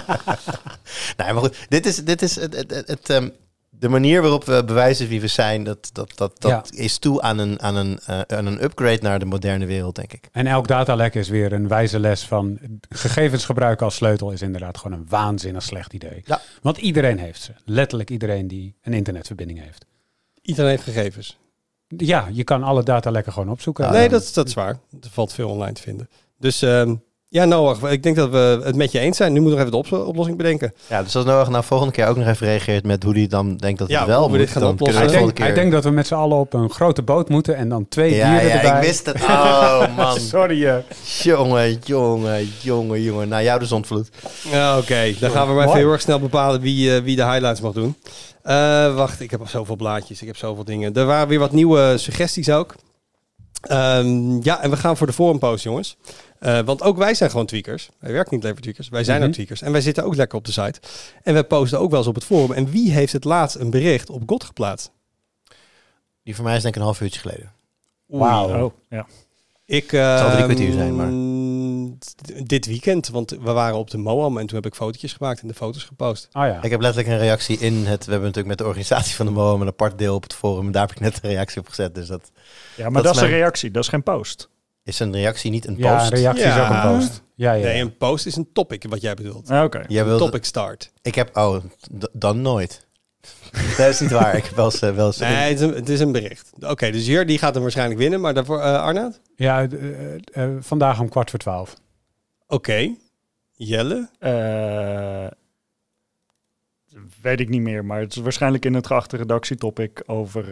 maar goed, dit is, dit is het, het, ehm, de manier waarop we bewijzen wie we zijn, dat, dat, dat, dat is toe aan een, aan, een, eh, aan een upgrade naar de moderne wereld, denk ik. En elk datalek is weer een wijze les van gegevens gebruiken als sleutel is inderdaad gewoon een waanzinnig slecht idee. Ja. Want iedereen heeft ze. Letterlijk iedereen die een internetverbinding heeft. Iedereen heeft gegevens. Ja, je kan alle data lekker gewoon opzoeken. nee, dat, dat is waar. Er valt veel online te vinden. Dus ehm, ja, Noah, ik denk dat we het met je eens zijn. Nu moet nog even de oplossing bedenken. Ja, dus als Noah nou volgende keer ook nog even reageert met hoe die dan denkt dat het wel we moet, dit gaan oplossen. Ik denk, dat we met z'n allen op een grote boot moeten en dan twee ja, dieren ja, ik wist het. Oh man. Sorry. Jongen, jongen, jongen, jongen. Nou, jou de dus zonvloed. oké. Dan gaan we maar even heel erg snel bepalen wie, eh, wie de highlights mag doen. Eh, wacht, ik heb al zoveel blaadjes. Ik heb zoveel dingen. Er waren weer wat nieuwe suggesties ook. Ehm, ja, en we gaan voor de forumpost, jongens. Eh, want ook wij zijn gewoon tweakers. Wij werken niet alleen voor tweakers. Wij zijn ook mhm. tweakers. En wij zitten ook lekker op de site. En wij posten ook wel eens op het forum. En wie heeft het laatst een bericht op God geplaatst? Die voor mij is denk ik een half uurtje geleden. Wauw. Oh, ja. Ik, uh, het zal drie ehm, kwartier zijn, maar dit weekend, want we waren op de MOAM en toen heb ik fotootjes gemaakt en de foto's gepost. Ah ja. Ik heb letterlijk een reactie in het, we hebben natuurlijk met de organisatie van de MOAM een apart deel op het forum en daar heb ik net een reactie op gezet. Dus dat, ja, maar dat, is een reactie, dat is geen post. Is een reactie niet een ja, post? Een reactie is ook een post. Ja, ja. Nee, een post is een topic, wat jij bedoelt. Ah, Oké. Topic start. Ik heb, oh, dan nooit. dat is niet waar. Ik heb wel eens... Eh, wel nee, het is een, het is een bericht. Oké, dus Jur die gaat hem waarschijnlijk winnen. Maar daarvoor, eh, Arnaud? Ja, eh, vandaag om kwart voor twaalf. Oké. Okay. Jelle? weet ik niet meer, maar het is waarschijnlijk in het geachte redactietopic over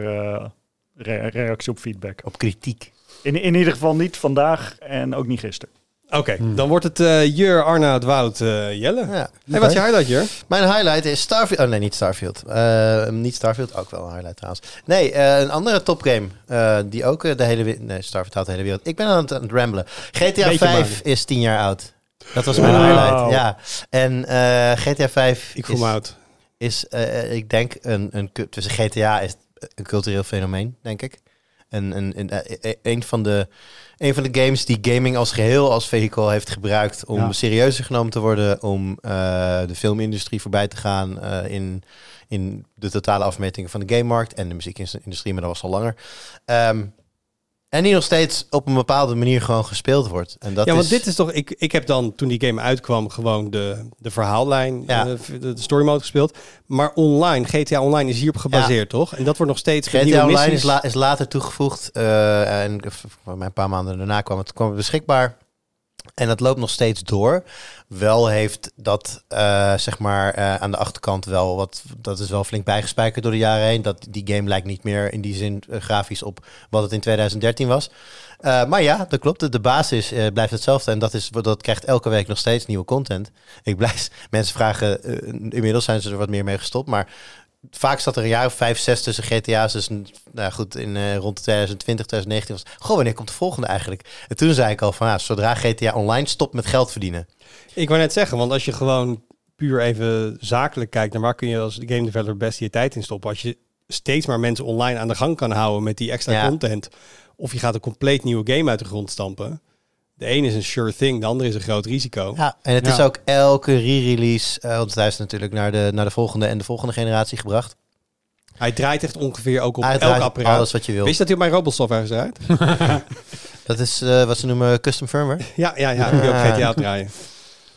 reactie op feedback. Op kritiek. In, in ieder geval niet vandaag en ook niet gisteren. Oké, hmm. dan wordt het uh, Jur, Arnoud, Wout, uh, Jelle. Ja. Hey, wat is je highlight, Jur? Mijn highlight is Starfield. Oh nee, niet Starfield. Eh, niet Starfield, ook wel een highlight trouwens. Nee, een andere topgame die ook de hele wereld... Nee, Starfield haalt de hele wereld. Ik ben aan het, aan ramblen. GTA 5 is 10 jaar oud. Dat was mijn highlight, ja. En GTA 5 Ik voel is, me oud. Is, ik denk, een, een... Tussen GTA is een cultureel fenomeen, denk ik. En, een, een, e- e- een van de een van de games die gaming als geheel als vehikel heeft gebruikt om serieuzer genomen te worden, om eh, de filmindustrie voorbij te gaan eh, in, in de totale afmetingen van de gamemarkt en de muziekindustrie, maar dat was al langer. Ehm, en die nog steeds op een bepaalde manier gewoon gespeeld wordt. En dat ja, want dit is toch. Ik, ik heb dan toen die game uitkwam gewoon de, de verhaallijn, eh, de, story mode gespeeld. Maar online, GTA Online is hierop gebaseerd, toch? En dat wordt nog steeds. GTA Online is, is later toegevoegd. Uh, en eh, een paar maanden daarna kwam het kwam het beschikbaar. En dat loopt nog steeds door. Wel heeft dat, eh, zeg maar, eh, aan de achterkant wel wat. Dat is wel flink bijgespijkerd door de jaren heen. Dat, die game lijkt niet meer in die zin eh, grafisch op wat het in 2013 was. maar ja, dat klopt. De basis blijft hetzelfde. En dat, is, dat krijgt elke week nog steeds nieuwe content. Ik blijf mensen vragen. inmiddels zijn ze er wat meer mee gestopt. Maar vaak zat er een jaar of vijf, zes tussen GTA's. Dus nou goed, in eh, rond 2020, 2019 was goh, wanneer komt de volgende eigenlijk? En toen zei ik al van, ah, zodra GTA Online stopt met geld verdienen. Ik wou net zeggen, want als je gewoon puur even zakelijk kijkt... naar waar kun je als game developer best je tijd in stoppen? Als je steeds maar mensen online aan de gang kan houden met die extra content... of je gaat een compleet nieuwe game uit de grond stampen de ene is een sure thing, de andere is een groot risico. Ja, en het is ook elke re-release, uh, want hij is natuurlijk naar de, naar de volgende en de volgende generatie gebracht. Hij draait echt ongeveer ook op elk apparaat. alles wat je wil. Wist dat hij op mijn Robosoft ergens draait? dat is eh, wat ze noemen eh, custom firmware. Ja, ja, ja. je ook GTA draaien.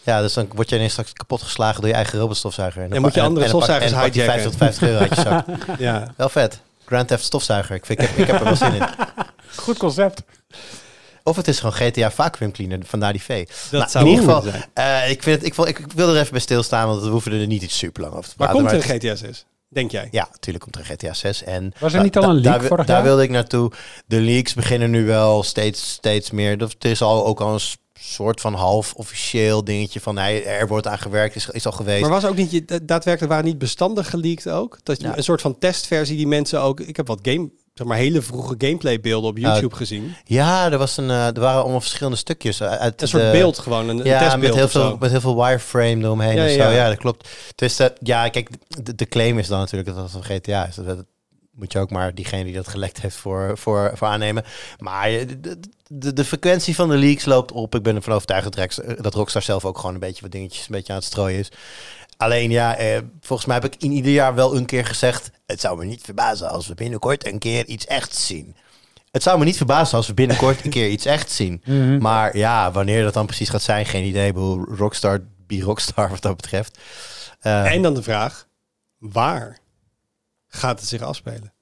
Ja, dus dan word je ineens straks kapot geslagen door je eigen robotstofzuiger. En, en moet je andere en, stofzuigers en hijacken. 50 tot 50 euro uit je zak. ja. Wel vet. Grand Theft stofzuiger. Ik, vind, ik, heb, ik heb er wel zin in. Goed concept. Of het is gewoon GTA vacuum cleaner, vandaar die V. Dat zou in ieder geval, eh, ik, vind het, ik, wil, ik, wil er even bij stilstaan, want we hoeven er niet iets super lang over te praten. Maar komt er een GTA 6? Denk jij? Ja, natuurlijk komt er een GTA 6. En Was er niet al een leak vorig jaar? Daar wilde ik naartoe. De leaks beginnen nu wel steeds, steeds meer. Het is al ook al een soort van half officieel dingetje van hij, er wordt aan gewerkt, is, al geweest. Maar was ook niet, je daadwerkelijk waren niet bestanden geleakt ook? Dat je een soort van testversie die mensen ook, ik heb wat game zeg maar, hele vroege gameplaybeelden op YouTube gezien. Ja, er, was een, eh, er waren allemaal verschillende stukjes. Eh, uit een soort beeld gewoon, een, ja, met heel, veel, met heel veel wireframe eromheen ja, en zo. Ja. dat klopt. Dus ja, kijk, de, claim is dan natuurlijk dat als een GTA is. Dat, moet je ook maar diegene die dat gelekt heeft voor, voor, voor aannemen. Maar de, de, frequentie van de leaks loopt op. Ik ben ervan overtuigd dat Rockstar zelf ook gewoon een beetje wat dingetjes een beetje aan het strooien is. Alleen ja, eh, volgens mij heb ik in ieder jaar wel een keer gezegd... het zou me niet verbazen als we binnenkort een keer iets echt zien. Het zou me niet verbazen als we binnenkort een keer iets echt zien. Mhm. Maar ja, wanneer dat dan precies gaat zijn, geen idee. Hoe rockstar, be rockstar wat dat betreft. Eh, en dan de vraag, waar gaat het zich afspelen?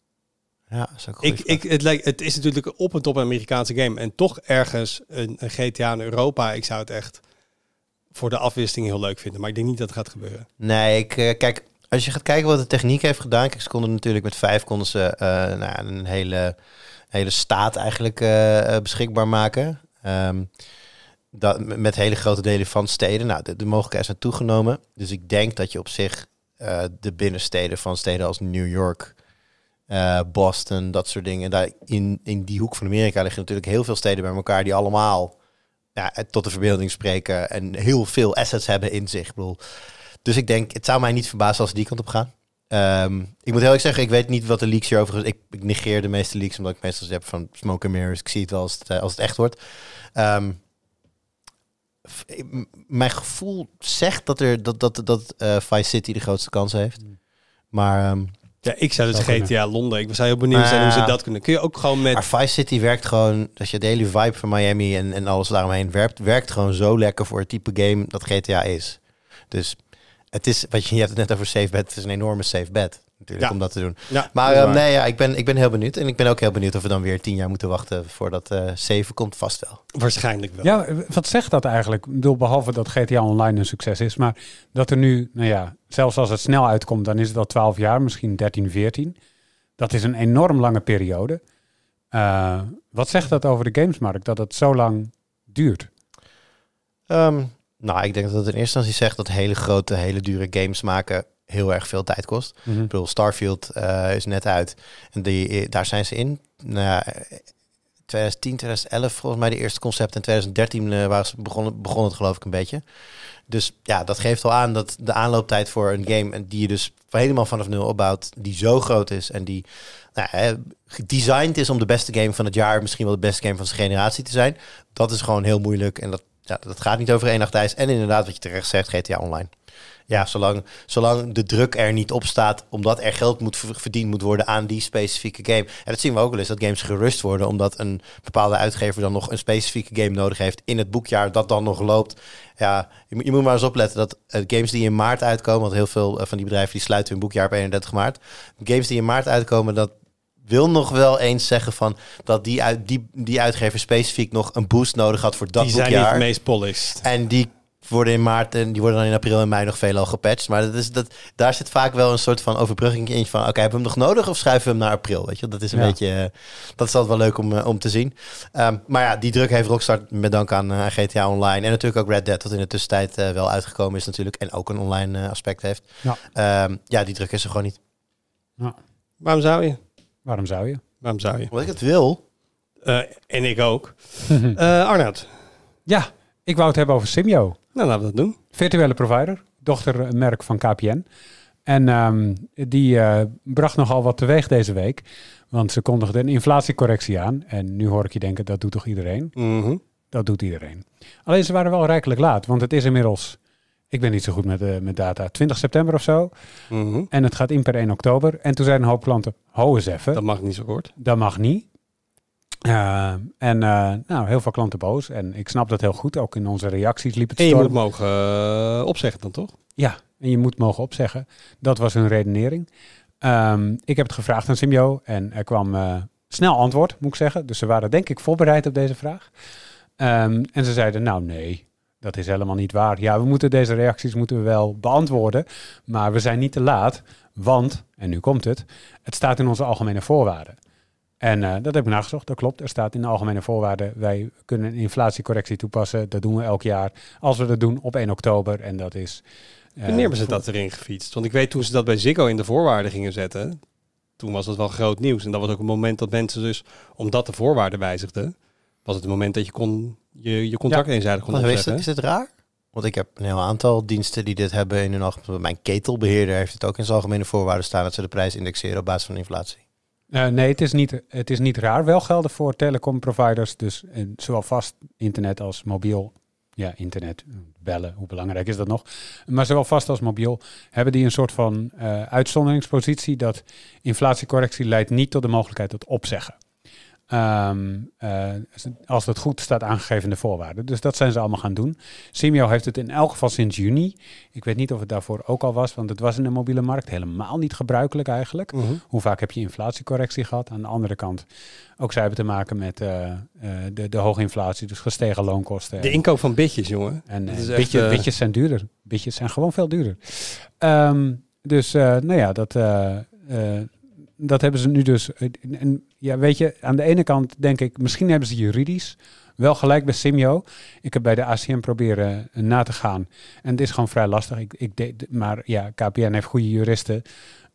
Ja, is ik, ik, het, lijkt, het is natuurlijk op en top een Amerikaanse game. En toch ergens een GTA in Europa. Ik zou het echt voor de afwisseling heel leuk vinden. Maar ik denk niet dat het gaat gebeuren. Nee, ik, eh, kijk, als je gaat kijken wat de techniek heeft gedaan. Kijk, ze konden natuurlijk met vijf konden ze, uh, een hele, hele staat eigenlijk eh, beschikbaar maken. Um, dat, met hele grote delen van steden. Nou, de, de, is zijn toegenomen. Dus ik denk dat je op zich de binnensteden van steden als New York... Boston, dat soort dingen. Daar in, in die hoek van Amerika liggen natuurlijk heel veel steden bij elkaar die allemaal ja, tot de verbeelding spreken en heel veel assets hebben in zich. Ik bedoel, dus ik denk, het zou mij niet verbazen als die kant op gaan. Ehm, ik moet heel eerlijk zeggen, ik weet niet wat de leaks hierover... Ik, ik negeer de meeste leaks, omdat ik meestal heb van smoke and mirrors. Ik zie het wel als het, eh, als het echt wordt. Ehm, eh, mijn gevoel zegt dat, er, dat, dat, dat uh, Vice City de grootste kans heeft. Hmm. Maar ehm, ja, ik zou dus GTA Londen. Ik was heel benieuwd zijn hoe ze nou dat kunnen. Kun je ook gewoon met... Maar Vice City werkt gewoon... Als je de hele vibe van Miami en, en alles daaromheen werpt... werkt gewoon zo lekker voor het type game dat GTA is. Dus het is... Wat je, je hebt het net over safe bed. Het is een enorme safe bed natuurlijk om dat te doen. maar eh, nee, ja, ik, ben, ik ben heel benieuwd. En ik ben ook heel benieuwd of we dan weer tien jaar moeten wachten voordat uh, eh, 7 komt. Vast wel. Waarschijnlijk wel. Ja, wat zegt dat eigenlijk? Ik bedoel, behalve dat GTA Online een succes is, maar dat er nu, nou ja, Zelfs als het snel uitkomt, dan is het al 12 jaar, misschien 13, 14. Dat is een enorm lange periode. Eh, wat zegt dat over de gamesmarkt, dat het zo lang duurt? Ehm, nou, ik denk dat het in eerste instantie zegt dat hele grote, hele dure games maken heel erg veel tijd kost. Mm Ik bedoel, Starfield eh, is net uit. En die, eh, daar zijn ze in. Nou, 2010, 2011 volgens mij de eerste concept. En 2013 eh, waren ze begonnen, begon het geloof ik een beetje. Dus ja, dat geeft al aan dat de aanlooptijd voor een game die je dus helemaal vanaf nul opbouwt, die zo groot is en die nou, is om de beste game van het jaar, misschien wel de beste game van zijn generatie te zijn. Dat is gewoon heel moeilijk en dat, ja, dat gaat niet over één nacht ijs. En inderdaad, wat je terecht zegt, GTA Online. Ja, zolang, zolang de druk er niet op staat, omdat er geld moet verdiend moet worden aan die specifieke game. En dat zien we ook wel eens, dat games gerust worden, omdat een bepaalde uitgever dan nog een specifieke game nodig heeft in het boekjaar dat dan nog loopt. Ja, je, je moet maar eens opletten dat eh, games die in maart uitkomen, want heel veel eh, van die bedrijven die sluiten hun boekjaar op 31 maart. Games die in maart uitkomen, dat, wil nog wel eens zeggen van dat die, uit, die, die uitgever specifiek nog een boost nodig had voor dat die boekjaar. Die zijn niet het meest polished. En die worden in maart en die worden dan in april en mei nog veelal gepatcht. Maar dat is, dat, daar zit vaak wel een soort van overbrugging in van... oké, hebben we hem nog nodig of schuiven we hem naar april? Weet je, dat is een beetje... Eh, dat is altijd wel leuk om, eh, om te zien. Ehm, maar ja, die druk heeft Rockstar met dank aan eh, GTA Online... en natuurlijk ook Red Dead, dat in de tussentijd wel uitgekomen is natuurlijk... en ook een online aspect heeft. Ja. Ehm, ja, die druk is er gewoon niet. Waarom zou je? Waarom zou je? Waarom zou je? Omdat ik het wil. en ik ook. Arnoud. Ja, ik wou het hebben over Simio. Nou, laten we dat doen. Virtuele provider, dochtermerk van KPN. En ehm, die eh, bracht nogal wat teweeg deze week. Want ze kondigden een inflatiecorrectie aan. En nu hoor ik je denken, dat doet toch iedereen? Mhm. Dat doet iedereen. Alleen ze waren wel rijkelijk laat, want het is inmiddels... Ik ben niet zo goed met, eh, met data. 20 september of zo. Mhm. En het gaat in per 1 oktober. En toen zijn een hoop klanten, ho eens even. Dat mag niet zo kort. Dat mag niet. Uh, en eh, nou, heel veel klanten boos. En ik snap dat heel goed. Ook in onze reacties liep het En je moet mogen eh, opzeggen dan, toch? Ja, en je moet mogen opzeggen. Dat was hun redenering. Ehm, ik heb het gevraagd aan Simio en er kwam snel antwoord, moet ik zeggen. Dus ze waren denk ik voorbereid op deze vraag. Ehm, en ze zeiden, nou nee, dat is helemaal niet waar. Ja, we moeten deze reacties moeten we wel beantwoorden. Maar we zijn niet te laat, want, en nu komt het, het staat in onze algemene voorwaarden. En eh, dat heb ik nagezocht, dat klopt. Er staat in de algemene voorwaarden, wij kunnen een inflatiecorrectie toepassen. Dat doen we elk jaar. Als we dat doen op 1 oktober. En dat is... Eh, Wanneer hebben ze dat erin gefietst? Want ik weet toen ze dat bij Ziggo in de voorwaarden gingen zetten. Toen was dat wel groot nieuws. En dat was ook een moment dat mensen dus, omdat de voorwaarden wijzigden, was het het moment dat je kon, je, je contract ja. kon maar opzetten. Is het, raar? Want ik heb een heel aantal diensten die dit hebben in hun algemene. Mijn ketelbeheerder heeft het ook in zijn algemene voorwaarden staan dat ze de prijs indexeren op basis van inflatie. Eh, nee, het is, niet, het is niet raar. Wel gelden voor telecomproviders, dus zowel vast internet als mobiel. Ja, internet, bellen, hoe belangrijk is dat nog? Maar zowel vast als mobiel hebben die een soort van eh, uitzonderingspositie dat inflatiecorrectie leidt niet tot de mogelijkheid tot opzeggen. Ehm, eh, als het goed staat aangegeven de voorwaarden. Dus dat zijn ze allemaal gaan doen. Simio heeft het in elk geval sinds juni. Ik weet niet of het daarvoor ook al was, want het was in de mobiele markt helemaal niet gebruikelijk eigenlijk. Mhm. Hoe vaak heb je inflatiecorrectie gehad? Aan de andere kant, ook zij hebben te maken met eh, eh, de, de hoge inflatie, dus gestegen loonkosten. De inkoop van bitjes, jongen. En bitje, bitjes zijn duurder. Bitjes zijn gewoon veel duurder. Ehm, dus nou ja, dat, dat hebben ze nu dus. Eh, en, ja, weet je, aan de ene kant denk ik, misschien hebben ze juridisch wel gelijk bij Simio. Ik heb bij de ACM proberen eh, na te gaan. En het is gewoon vrij lastig. Ik, ik deed, maar ja, KPN heeft goede juristen.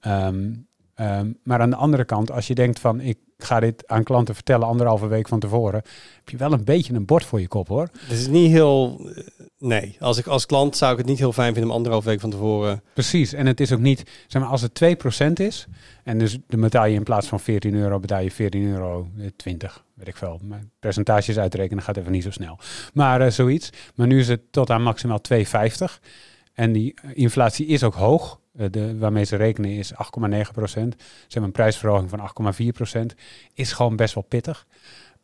Ehm, ehm, maar aan de andere kant, als je denkt van ik ga dit aan klanten vertellen anderhalve week van tevoren, heb je wel een beetje een bord voor je kop hoor. Het is niet heel. Eh, nee, als ik als klant zou ik het niet heel fijn vinden om anderhalve week van tevoren. Precies, en het is ook niet, zeg maar, als het 2% is, en dus de betaal je in plaats van 14 euro, betaal je 14 euro 20, eh, weet ik veel. Mijn percentages uitrekenen gaat even niet zo snel. Maar eh, zoiets. Maar nu is het tot aan maximaal 2,50. En die inflatie is ook hoog. Eh, de, waarmee ze rekenen is 8,9 procent. Ze hebben een prijsverhoging van 8,4 procent. Is gewoon best wel pittig.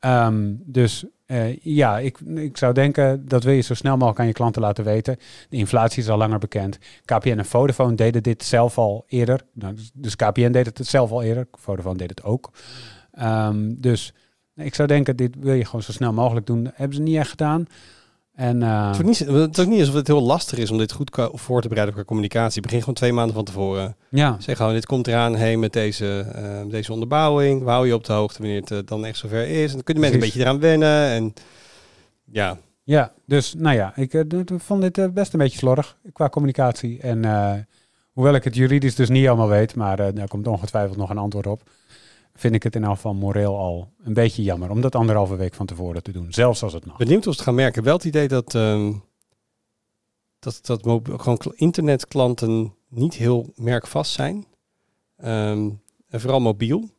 Ehm, dus eh, ja, ik, ik zou denken dat wil je zo snel mogelijk aan je klanten laten weten. De inflatie is al langer bekend. KPN en Vodafone deden dit zelf al eerder. Nou, dus, dus KPN deed het zelf al eerder. Vodafone deed het ook. Ehm, dus ik zou denken, dit wil je gewoon zo snel mogelijk doen. hebben ze niet echt gedaan. En, eh, het, is niet, het, is niet, alsof het heel lastig is om dit goed voor te bereiden qua communicatie. Begin gewoon twee maanden van tevoren. Ja. Zeg gewoon, dit komt eraan heen met deze, eh, deze onderbouwing. We houden je op de hoogte wanneer het eh, dan echt zover is. En dan kunnen mensen een beetje eraan wennen. En, ja. ja, dus nou ja, ik vond dit best een beetje slordig qua communicatie. En hoewel ik het juridisch dus niet allemaal weet, maar daar komt ongetwijfeld nog een antwoord op vind ik het in afval moreel al een beetje jammer om dat anderhalve week van tevoren te doen, zelfs als het mag. Benieuwd of ze gaan merken. Wel het idee dat, ehm, dat, dat gewoon internetklanten niet heel merkvast zijn. Ehm, en vooral mobiel.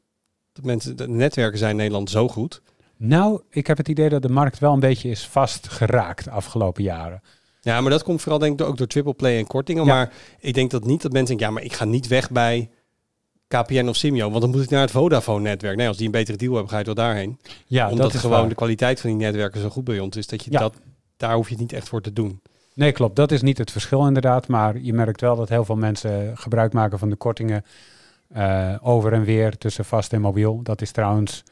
Dat mensen, de netwerken zijn Nederland zo goed. Nou, ik heb het idee dat de markt wel een beetje is vastgeraakt de afgelopen jaren. Ja, maar dat komt vooral denk ik ook door triple play en kortingen. Maar ik denk dat niet dat mensen denken, ja, maar ik ga niet weg bij KPN of Simio. Want dan moet ik naar het Vodafone-netwerk. Nee, als die een betere deal hebben, ga je wel daarheen. Ja, Omdat gewoon de kwaliteit van die netwerken zo goed bij ons is. Dat je dat, daar hoef je het niet echt voor te doen. Nee, klopt. Dat is niet het verschil inderdaad. Maar je merkt wel dat heel veel mensen gebruik maken van de kortingen eh, over en weer tussen vast en mobiel. Dat is trouwens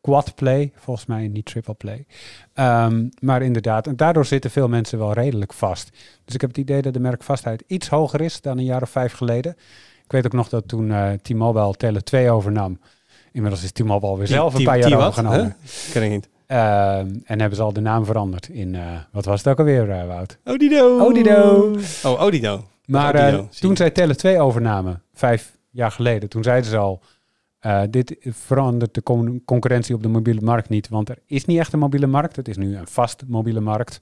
quad play, volgens mij niet triple play. Ehm, maar inderdaad, en daardoor zitten veel mensen wel redelijk vast. Dus ik heb het idee dat de merkvastheid iets hoger is dan een jaar of vijf geleden. Ik weet ook nog dat toen uh, eh, T-Mobile Tele 2 overnam. Inmiddels is T-Mobile weer zelf een paar jaar overgenomen. Ken ik niet. Ehm, en hebben ze al de naam veranderd in, eh, wat was het ook alweer, uh, Wout? Odido! Odido! Oh, Odido. Maar toen zij Tele 2 overnamen, vijf jaar geleden, toen zeiden ze al, dit verandert de concurrentie op de mobiele markt niet, want er is niet echt een mobiele markt, het is nu een vast mobiele markt.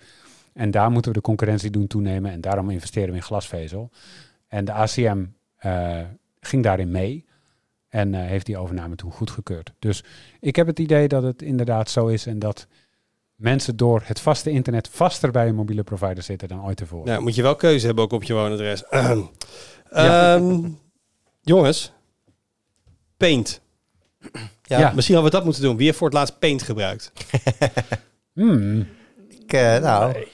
En daar moeten we de concurrentie doen toenemen en daarom investeren we in glasvezel. En de ACM eh, ging daarin mee en eh, heeft die overname toen goedgekeurd. Dus ik heb het idee dat het inderdaad zo is en dat mensen door het vaste internet vaster bij een mobiele provider zitten dan ooit tevoren. Nou, moet je wel keuze hebben ook op je woonadres. Ehm, jongens, paint. Ja. Misschien hadden we dat moeten doen. Wie heeft voor het laatst paint gebruikt? Hmm. Eh, nou,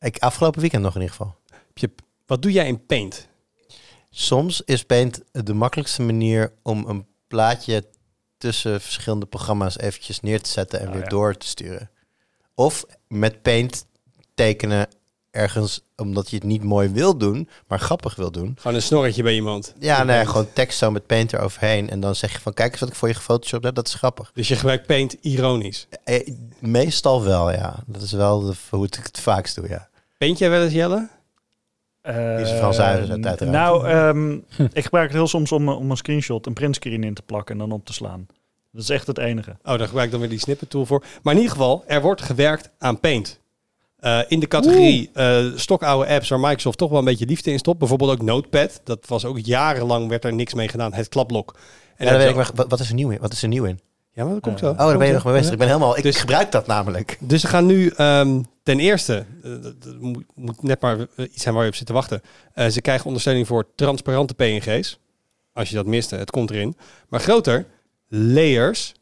ik, afgelopen weekend nog in ieder geval. Wat doe jij in paint? Soms is paint de makkelijkste manier om een plaatje tussen verschillende programma's eventjes neer te zetten en ah, weer door te sturen. Of met paint tekenen ergens omdat je het niet mooi wil doen, maar grappig wil doen. Gewoon een snorretje bij iemand. Ja, nee, gewoon tekst zo met paint eroverheen. En dan zeg je van, kijk eens wat ik voor je gefotoshopt heb, dat is grappig. Dus je gebruikt paint ironisch? Eh, meestal wel, ja. Dat is wel hoe ik het vaakst doe, ja. Paint jij wel eens, Jelle? Eh, is van uiteraard. Nou, ehm, ik gebruik het heel soms om, eh, om een screenshot, een printscreen in te plakken en dan op te slaan. Dat is echt het enige. Oh, daar gebruik ik dan weer die snippet tool voor. Maar in ieder geval, er wordt gewerkt aan Paint. Eh, in de categorie uh, stokoude apps waar Microsoft toch wel een beetje liefde in stopt. Bijvoorbeeld ook Notepad. Dat was ook jarenlang werd er niks mee gedaan. Het klapblok. En ik, wat is er nieuw in? Wat is er nieuw in? Ja, maar dat komt zo. Oh, daar ben je nog mee bezig. Ik ben helemaal. Ik dus, gebruik dat namelijk. Dus ze gaan nu ehm, ten eerste, eh, moet, net maar eh, iets zijn waar je op zit te wachten. Eh, ze krijgen ondersteuning voor transparante PNG's. Als je dat miste, het komt erin. Maar groter, layers.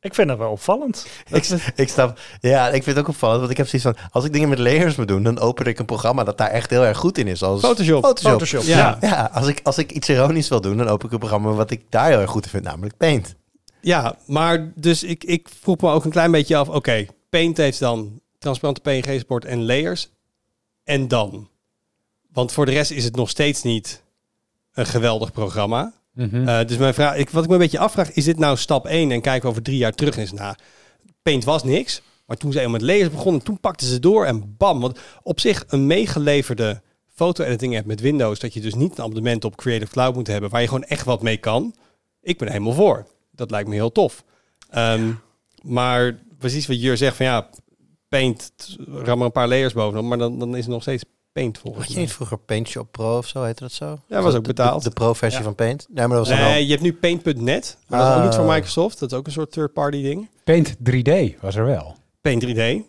Ik vind dat wel opvallend. ik, ik ja, ik vind het ook opvallend. Want ik heb zoiets van, als ik dingen met layers moet doen, dan open ik een programma dat daar echt heel erg goed in is. Als Photoshop. Photoshop. Photoshop. Ja. ja, als, ik, als ik iets ironisch wil doen, dan open ik een programma wat ik daar heel erg goed in vind, namelijk Paint. Ja, maar dus ik, ik vroeg me ook een klein beetje af. Oké, paint heeft dan transparante png support en layers. En dan? Want voor de rest is het nog steeds niet een geweldig programma. Mhm. Eh, dus mijn vraag, ik, wat ik me een beetje afvraag, is dit nou stap 1 en kijken we over drie jaar terug eens naar? Nou, paint was niks, maar toen ze eenmaal met layers begonnen, toen pakten ze door en bam. Want op zich een meegeleverde foto-editing app met Windows, dat je dus niet een abonnement op Creative Cloud moet hebben, waar je gewoon echt wat mee kan. Ik ben helemaal voor dat lijkt me heel tof. Ehm, maar precies wat Jur zegt van ja, paint, ram er een paar layers bovenop, maar dan, dan is het nog steeds paint volgens mij. je niet vroeger Paint Shop Pro of zo, heette dat zo? Ja, was, ook betaald. De, de pro-versie van Paint? Nee, maar dat was je hebt nu Paint.net, dat is ook niet van ah. Microsoft. Dat is ook een soort third-party ding. Paint 3D was er wel. Paint 3D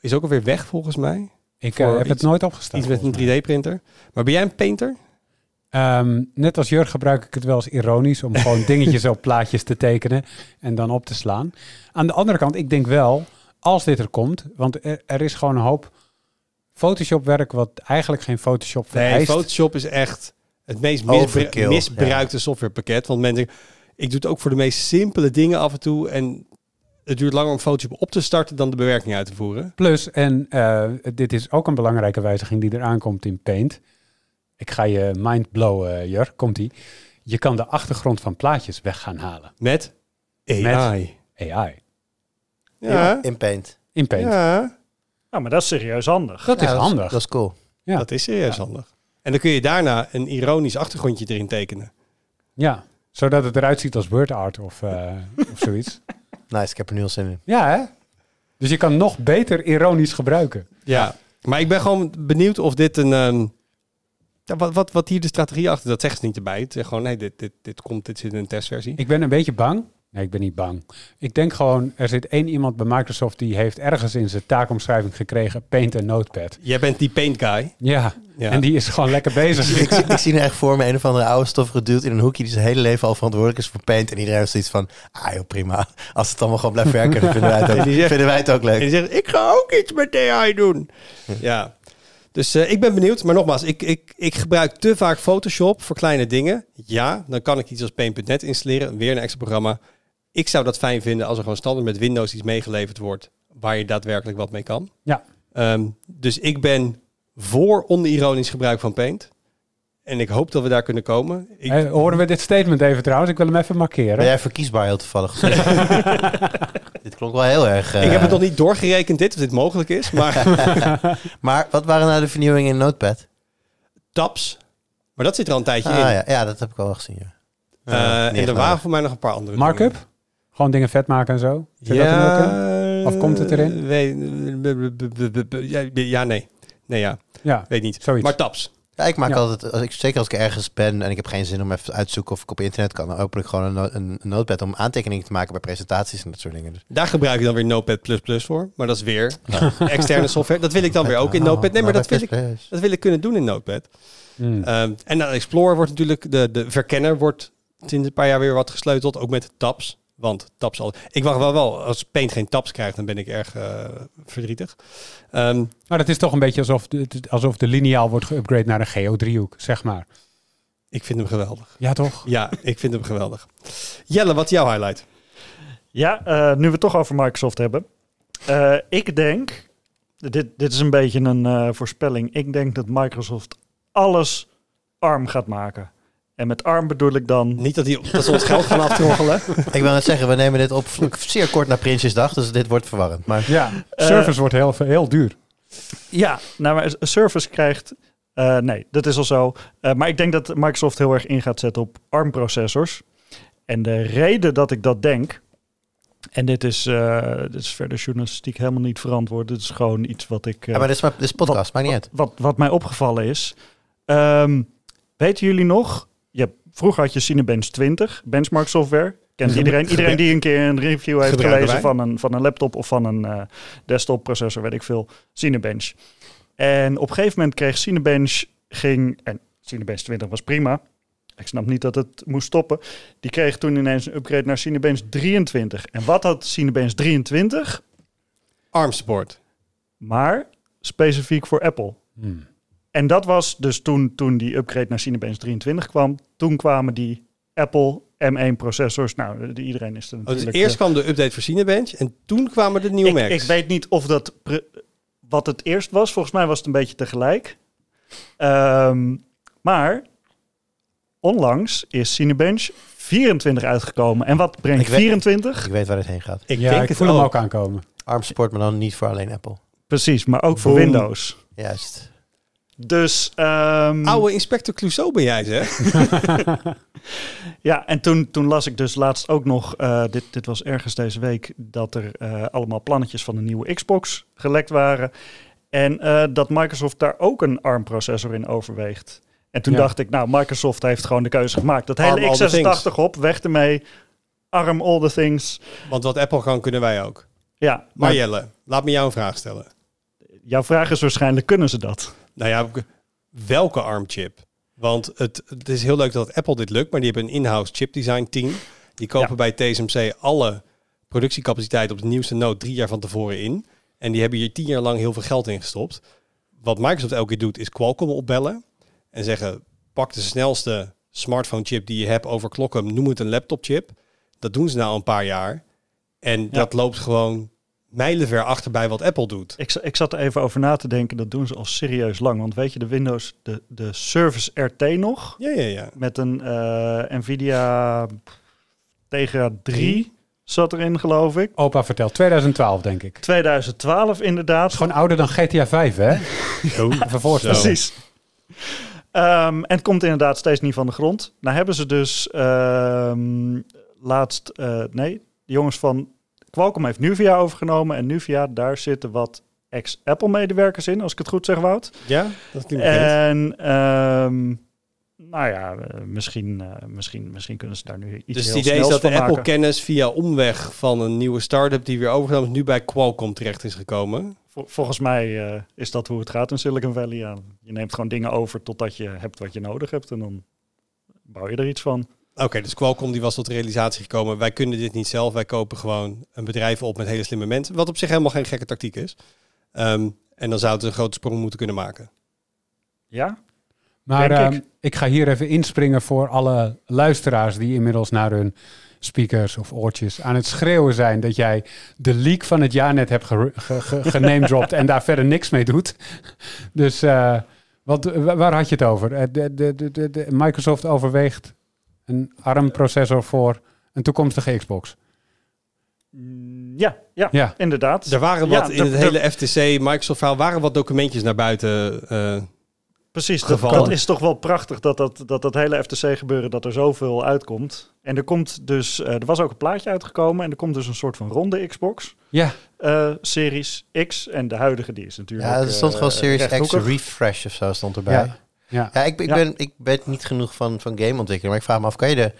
is ook alweer weg volgens mij. Ik eh, heb het nooit opgestaan. Iets met een 3D-printer. Maar ben jij een painter? Ehm, net als Jurg gebruik ik het wel eens ironisch om gewoon dingetjes op plaatjes te tekenen en dan op te slaan. Aan de andere kant, ik denk wel, als dit er komt, want er, is gewoon een hoop Photoshop-werk wat eigenlijk geen Photoshop vereist. Nee, Photoshop is echt het meest misbruikte softwarepakket. Want mensen, ik doe het ook voor de meest simpele dingen af en toe en het duurt langer om Photoshop op te starten dan de bewerking uit te voeren. Plus, en eh, dit is ook een belangrijke wijziging die er aankomt in Paint ik ga je mind blowen, Jur. Komt-ie. Je kan de achtergrond van plaatjes weg gaan halen. Met AI. Met AI. Ja. In Paint. In Paint. Ja. Nou, maar dat is serieus handig. Dat is handig. Dat is cool. Ja. Dat is serieus handig. En dan kun je daarna een ironisch achtergrondje erin tekenen. Ja, zodat het eruit ziet als word art of, eh, of zoiets. Nice, ik heb er nu al zin in. Ja, hè? Dus je kan nog beter ironisch gebruiken. Ja, maar ik ben gewoon benieuwd of dit een... Ehm, wat, wat, wat hier de strategie achter, dat zegt ze niet erbij. Het is gewoon, nee, dit, dit, dit komt, dit zit in een testversie. Ik ben een beetje bang. Nee, ik ben niet bang. Ik denk gewoon, er zit één iemand bij Microsoft die heeft ergens in zijn taakomschrijving gekregen Paint en Notepad. Jij bent die Paint guy. Ja, ja. en die is gewoon lekker bezig. ik, zie er nou echt voor me een of andere oude stof geduwd in een hoekje die zijn hele leven al verantwoordelijk is voor Paint. En iedereen heeft zoiets van, ah joh, prima. Als het allemaal gewoon blijft werken, dan vinden wij het ook, vinden wij het ook leuk. En zegt, ik ga ook iets met AI doen. Ja. Dus eh, ik ben benieuwd. Maar nogmaals, ik, ik, ik gebruik te vaak Photoshop voor kleine dingen. Ja, dan kan ik iets als Paint.net installeren. Weer een extra programma. Ik zou dat fijn vinden als er gewoon standaard met Windows iets meegeleverd wordt. Waar je daadwerkelijk wat mee kan. Ja. Ehm, dus ik ben voor onironisch gebruik van Paint. En ik hoop dat we daar kunnen komen. Ik... horen we dit statement even trouwens? Ik wil hem even markeren. Ben jij verkiesbaar heel toevallig? dit klonk wel heel erg... Ik heb het nog niet doorgerekend dit, of dit mogelijk is. Maar, maar wat waren nou de vernieuwingen in Notepad? Taps. Maar dat zit er al een tijdje in. Ja. ja, dat heb ik al gezien. en er waren voor mij nog een paar andere Markup? Dingen. Gewoon dingen vet maken en zo? Zit ja, dat Of komt het erin? Nee, ja, nee. Nee, ja. ja. Weet niet. Zoiets. Maar taps. Ja, ik maak altijd, als ik, zeker als ik ergens ben en ik heb geen zin om even uit te zoeken of ik op internet kan, dan open ik gewoon een, een notepad om aantekeningen te maken bij presentaties en dat soort dingen. Dus. Daar gebruik ik dan weer Notepad++ voor, maar dat is weer externe software. Dat wil ik dan weer ook in Notepad. Nee, maar dat wil ik, dat wil ik kunnen doen in Notepad. Mm. en dan Explorer wordt natuurlijk, de, de verkenner wordt sinds een paar jaar weer wat gesleuteld, ook met tabs. Want taps al. Ik wacht wel wel. Als Paint geen taps krijgt, dan ben ik erg eh, verdrietig. Ehm, maar dat is toch een beetje alsof de, alsof de lineaal wordt geüpgrade naar een geodriehoek, zeg maar. Ik vind hem geweldig. Ja, toch? Ja, ik vind hem geweldig. Jelle, wat is jouw highlight? Ja, eh, nu we het toch over Microsoft hebben. Eh, ik denk, dit, dit is een beetje een voorspelling. Ik denk dat Microsoft alles ARM gaat maken. En met arm bedoel ik dan... Niet dat, hij dat ze ons geld gaan aftroggelen. ik wil net zeggen, we nemen dit op zeer kort na Prinsjesdag, dus dit wordt verwarrend. Maar... Ja, eh, service wordt heel, heel duur. Ja, nou maar service krijgt... Eh, nee, dat is al zo. Eh, maar ik denk dat Microsoft heel erg in gaat zetten op ARM-processors. En de reden dat ik dat denk... En dit is, dit is verder journalistiek helemaal niet verantwoord. Dit is gewoon iets wat ik... ja, maar dit is, dit is podcast, wat, maar niet uit. Wat, wat, mij opgevallen is... Ehm, weten jullie nog Vroeger had je Cinebench 20, benchmark software. Kent iedereen, iedereen die een keer een review heeft gelezen van een, van een laptop of van een uh, desktop processor, weet ik veel, Cinebench. En op een gegeven moment kreeg Cinebench, ging, en Cinebench 20 was prima, ik snap niet dat het moest stoppen. Die kreeg toen ineens een upgrade naar Cinebench 23. En wat had Cinebench 23? ARM support. Maar specifiek voor Apple. Hmm. En dat was dus toen, toen die upgrade naar Cinebench 23 kwam. Toen kwamen die Apple M1 processors. Nou, iedereen is er oh, dus natuurlijk... Oh, eerst eh, kwam de update voor Cinebench en toen kwamen de nieuwe ik, Macs. Ik weet niet of dat wat het eerst was. Volgens mij was het een beetje tegelijk. Ehm, maar onlangs is Cinebench 24 uitgekomen. En wat brengt 24? Ik weet waar het heen gaat. Ik denk ik het voel ook. hem ook aankomen. ARM support, maar dan niet voor alleen Apple. Precies, maar ook voor Windows. Juist. Dus. Um... Oude inspector Clouseau ben jij, zeg. ja, en toen, toen las ik dus laatst ook nog. Eh, dit, dit was ergens deze week. dat er eh, allemaal plannetjes van de nieuwe Xbox gelekt waren. En eh, dat Microsoft daar ook een ARM-processor in overweegt. En toen dacht ik, nou, Microsoft heeft gewoon de keuze gemaakt. Dat hele X86 op, weg ermee. ARM all the things. Want wat Apple gaan kunnen wij ook. Ja. Maar Jelle, laat me jou een vraag stellen. Jouw vraag is waarschijnlijk, kunnen ze dat? Nou ja, welke armchip? Want het, het is heel leuk dat Apple dit lukt, maar die hebben een in-house chipdesign team. Die kopen bij TSMC alle productiecapaciteit op de nieuwste node drie jaar van tevoren in. En die hebben hier tien jaar lang heel veel geld in gestopt. Wat Microsoft elke keer doet, is Qualcomm opbellen en zeggen: pak de snelste smartphone chip die je hebt, over hem, noem het een laptop chip. Dat doen ze nou een paar jaar. En dat loopt gewoon mijlenver achter bij wat Apple doet. Ik, ik, zat er even over na te denken, dat doen ze al serieus lang. Want weet je, de Windows, de, de Service RT nog, ja, ja, ja. met een eh, NVIDIA Tegra 3 zat erin, geloof ik. Opa vertelt, 2012 denk ik. 2012 inderdaad. gewoon ouder dan GTA 5, hè? Zo. Even Precies. Ehm, en het komt inderdaad steeds niet van de grond. Nou hebben ze dus ehm, laatst, eh, nee, de jongens van Qualcomm heeft Nuvia overgenomen. En Nuvia, daar zitten wat ex-Apple-medewerkers in, als ik het goed zeg, Wout. Ja, dat klinkt En ehm, nou ja, eh, misschien, eh, misschien, misschien kunnen ze daar nu iets Dus het idee is dat de Apple-kennis via omweg van een nieuwe start-up die weer overgenomen is, nu bij Qualcomm terecht is gekomen? volgens mij eh, is dat hoe het gaat in Silicon Valley. je neemt gewoon dingen over totdat je hebt wat je nodig hebt en dan bouw je er iets van. Oké, dus Qualcomm die was tot de realisatie gekomen, wij kunnen dit niet zelf, wij kopen gewoon een bedrijf op met hele slimme mensen, wat op zich helemaal geen gekke tactiek is. Ehm, en dan zouden ze een grote sprong moeten kunnen maken. Ja, maar ik. Ehm, ik. ga hier even inspringen voor alle luisteraars die inmiddels naar hun speakers of oortjes aan het schreeuwen zijn dat jij de leak van het jaar net hebt genamedropt en daar verder niks mee doet. Dus uh, wat, waar had je het over? Eh, de, de, de, Microsoft overweegt een ARM-processor voor een toekomstige Xbox. Mm, ja, ja, ja, inderdaad. Er waren wat in het hele FTC, Microsoft-verhaal, waren wat documentjes naar buiten uh, Precies, dat, dat, is toch wel prachtig dat dat, dat, dat hele FTC-gebeuren, dat er zoveel uitkomt. En er komt dus, eh, er was ook een plaatje uitgekomen en er komt dus een soort van ronde Xbox. Ja. Eh, series X en de huidige die is natuurlijk. Ja, er stond gewoon Series X refresh of zo stond erbij. Ja, ja ik, ik, Ben, ik ben niet genoeg van, van gameontwikkeling. Maar ik vraag me af, kan je de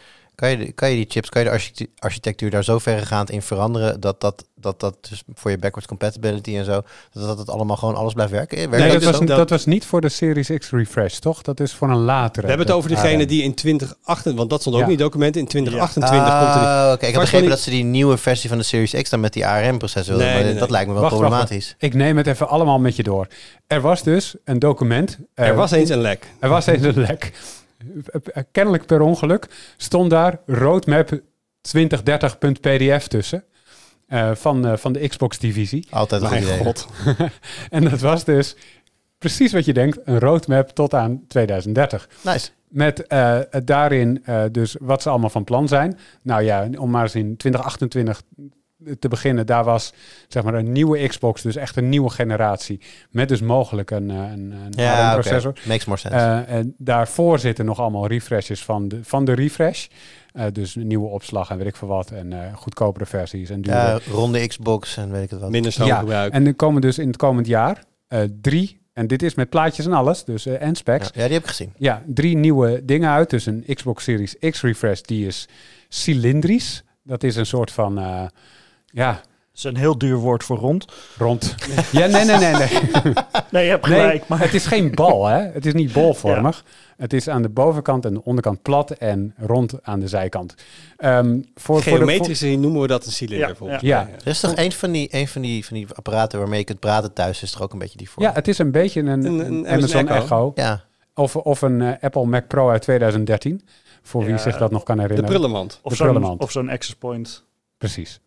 kan je, die chips, kan je de architectuur daar zo verregaand in veranderen dat dat, dat, dat dus voor je backwards compatibility en zo, dat dat het allemaal gewoon alles blijft werken? nee, dat, dus was, was niet voor de Series X refresh, toch? Dat is voor een latere. We hebben het over diegene die in 2028, want dat stond ook niet documenten, in 2028 ja. komt er ah, Ik had begrepen dat ze die nieuwe versie van de Series X dan met die ARM-processor nee, nee, Dat lijkt me wel problematisch. ik neem het even allemaal met je door. Er was dus een document. Er was eh, eens een lek. Er was eens een lek kennelijk per ongeluk, stond daar roadmap 2030.pdf tussen. Eh, van, eh, van de Xbox-divisie. Altijd een God. en dat was dus precies wat je denkt, een roadmap tot aan 2030. Nice. Met eh, daarin dus wat ze allemaal van plan zijn. Nou ja, om maar eens in 2028 te beginnen, daar was zeg maar een nieuwe Xbox, dus echt een nieuwe generatie. Met dus mogelijk een, eh, een, een ja, okay. processor. Makes more sense. Eh, en daarvoor zitten nog allemaal refreshes van de, van de refresh. Uh, dus nieuwe opslag en weet ik veel wat. En goedkopere versies en ja, ronde Xbox en weet ik het wat. Minder snel ja, En er komen dus in het komend jaar drie en dit is met plaatjes en alles, dus uh, en specs. Ja, die heb ik gezien. Ja, drie nieuwe dingen uit. Dus een Xbox Series X Refresh, die is cilindrisch. Dat is een soort van... Ja, is een heel duur woord voor rond. Rond. Ja, nee, nee, nee. Nee, nee je hebt gelijk. Nee, maar. Het is geen bal, hè? Het is niet bolvormig. Het is aan de bovenkant en de onderkant plat en rond aan de zijkant. Ehm, voor, Geometrisch voor de, noemen we dat een cilinder. Ja, ja. is toch een van, die, een van die, van die apparaten waarmee je kunt praten thuis, is er ook een beetje die vorm? Ja, het is een beetje een, een, een, Amazon, Echo. Ja. Of, een eh, Apple Mac Pro uit 2013, voor wie zich dat nog kan herinneren. De prullenmand. Of zo'n Access Point. Precies.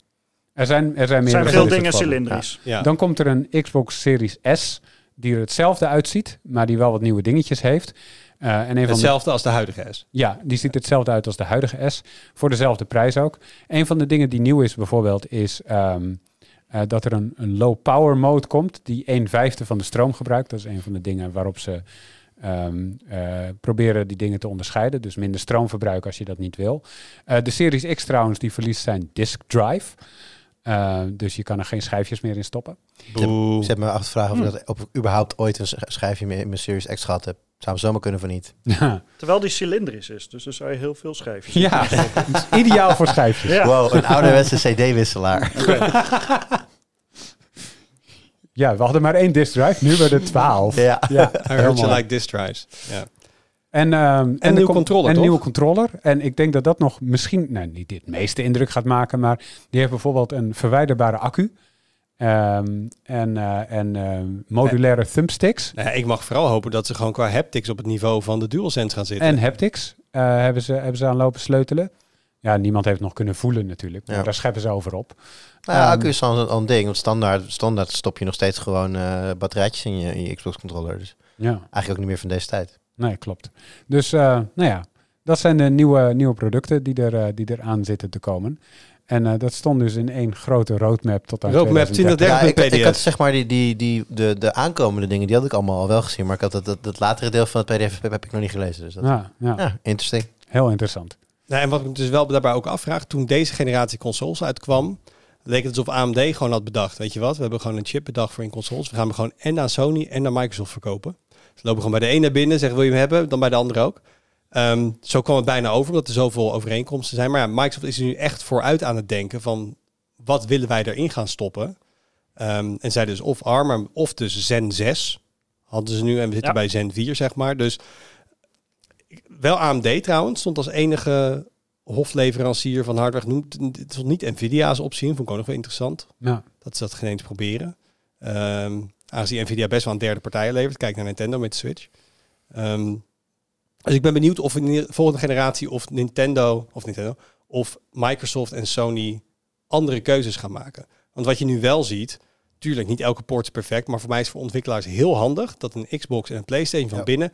Er zijn, er zijn, meer zijn veel dingen cilindrisch. Dan komt er een Xbox Series S die er hetzelfde uitziet, maar die wel wat nieuwe dingetjes heeft. Eh, en een hetzelfde van als de huidige S. Ja, die ziet hetzelfde uit als de huidige S. Voor dezelfde prijs ook. Een van de dingen die nieuw is bijvoorbeeld is ehm, eh, dat er een, een low power mode komt die 1 vijfde van de stroom gebruikt. Dat is een van de dingen waarop ze ehm, eh, proberen die dingen te onderscheiden. Dus minder stroomverbruik als je dat niet wil. de Series X trouwens, die verliest zijn disk drive. Eh, dus je kan er geen schijfjes meer in stoppen. Ze Zet me vragen hm. of ik dat überhaupt ooit een schijfje meer in mijn Series X gehad heb. Zou we zomaar kunnen van niet. Terwijl die cilindrisch is, dus dan zou je heel veel schijfjes Ja, ideaal voor schijfjes. Wow, een ouderwetse CD-wisselaar. ja, we hadden maar één disk drive, nu hebben we er twaalf. Ja, I heard like disk drives. En, ehm, een nieuwe controller. En nieuwe controller. En ik denk dat dat nog misschien, nou niet dit meeste indruk gaat maken, maar die heeft bijvoorbeeld een verwijderbare accu. Ehm, en eh, en ehm, modulaire thumbsticks. Nou ja, ik mag vooral hopen dat ze gewoon qua haptics op het niveau van de DualSense gaan zitten. En haptics eh, hebben, ze, hebben ze aan lopen sleutelen. Ja, niemand heeft nog kunnen voelen natuurlijk. daar scheppen ze over op. Nou, ja, um, accu is een, ding. Want standaard, standaard stop je nog steeds gewoon eh, batterijtjes in je, in je Xbox-controller. Dus ja. eigenlijk ook niet meer van deze tijd. Nee, klopt. Dus eh, nou ja, dat zijn de nieuwe, nieuwe producten die er, eh, die er aan zitten te komen. En eh, dat stond dus in één grote roadmap tot aan Roadmap 2030. Ja, ik, ik, had zeg maar die, die, die, de, de aankomende dingen, die had ik allemaal al wel gezien. Maar ik had dat, dat, dat latere deel van het pdf heb ik nog niet gelezen. Dus dat, ja, ja. ja Heel interessant. Nou, en wat ik dus wel daarbij ook afvraag, toen deze generatie consoles uitkwam, leek het alsof AMD gewoon had bedacht, weet je wat, we hebben gewoon een chip bedacht voor in consoles. We gaan hem gewoon en naar Sony en naar Microsoft verkopen. Ze lopen gewoon bij de een naar binnen, zeggen wil je hem hebben, dan bij de andere ook. Ehm, zo kwam het bijna over, omdat er zoveel overeenkomsten zijn. Maar ja, Microsoft is nu echt vooruit aan het denken van wat willen wij erin gaan stoppen? Ehm, en zij dus of ARM, of dus Zen 6 hadden ze nu. En we zitten bij Zen 4, zeg maar. Dus wel AMD trouwens, stond als enige hofleverancier van hardware genoemd. Het stond niet Nvidia's optie in, vond ik ook nog wel interessant. Ja. Dat ze dat geen proberen. Ehm, aangezien Nvidia best wel een derde partij levert. Kijk naar Nintendo met de Switch. Ehm, dus ik ben benieuwd of in de volgende generatie of Nintendo of Nintendo of Microsoft en Sony andere keuzes gaan maken. Want wat je nu wel ziet, tuurlijk niet elke port is perfect, maar voor mij is voor ontwikkelaars heel handig dat een Xbox en een PlayStation van binnen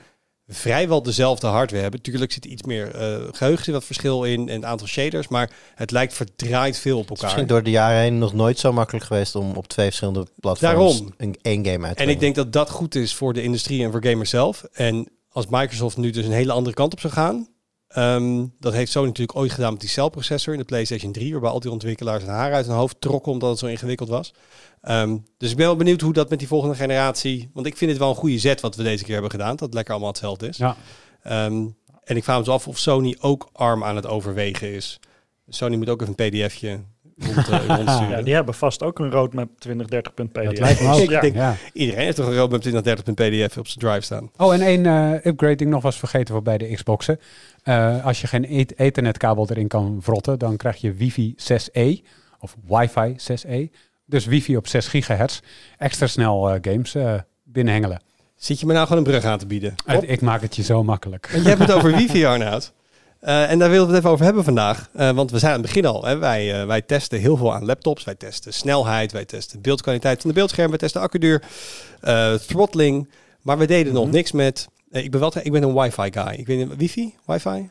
vrijwel dezelfde hardware hebben. Tuurlijk zit iets meer uh, geheugen, wat verschil in en een aantal shaders, maar het lijkt verdraaid veel op elkaar. Misschien door de jaren heen nog nooit zo makkelijk geweest om op twee verschillende platforms Daarom. een één game uit te En ik denk dat dat goed is voor de industrie en voor gamers zelf. En als Microsoft nu dus een hele andere kant op zou gaan, Ehm, dat heeft Sony natuurlijk ooit gedaan met die celprocessor in de PlayStation 3, waarbij al die ontwikkelaars hun haar uit hun hoofd trokken omdat het zo ingewikkeld was. Ehm, dus ik ben wel benieuwd hoe dat met die volgende generatie. Want ik vind het wel een goede zet wat we deze keer hebben gedaan, dat lekker allemaal hetzelfde is. Ja. Ehm, en ik vraag me dus af of Sony ook arm aan het overwegen is. Sony moet ook even een PDFje rond, eh, Ja, die hebben vast ook een roadmap 2030.pdf. Dat lijkt me dus Denk, iedereen heeft toch een roadmap 2030.pdf op zijn drive staan. Oh, en één upgrade eh, upgrading nog was vergeten voor bij de Xboxen. Eh, als je geen kabel erin kan vrotten, dan krijg je wifi 6e of wifi 6e. Dus wifi op 6 gigahertz. Extra snel games binnenhengelen. Zit je me nou gewoon een brug aan te bieden? Ik maak het je zo makkelijk. je hebt het over wifi, Arnoud. Eh, en daar willen we het even over hebben vandaag. Eh, want we zijn aan het begin al. Hè. Wij, eh, wij testen heel veel aan laptops. Wij testen snelheid, wij testen beeldkwaliteit van de beeldscherm, wij testen accuduur, throttling. Maar we deden nog mhm. niks met. ik, ben wel, ik ben een wifi guy. Ik weet wifi? Wifi?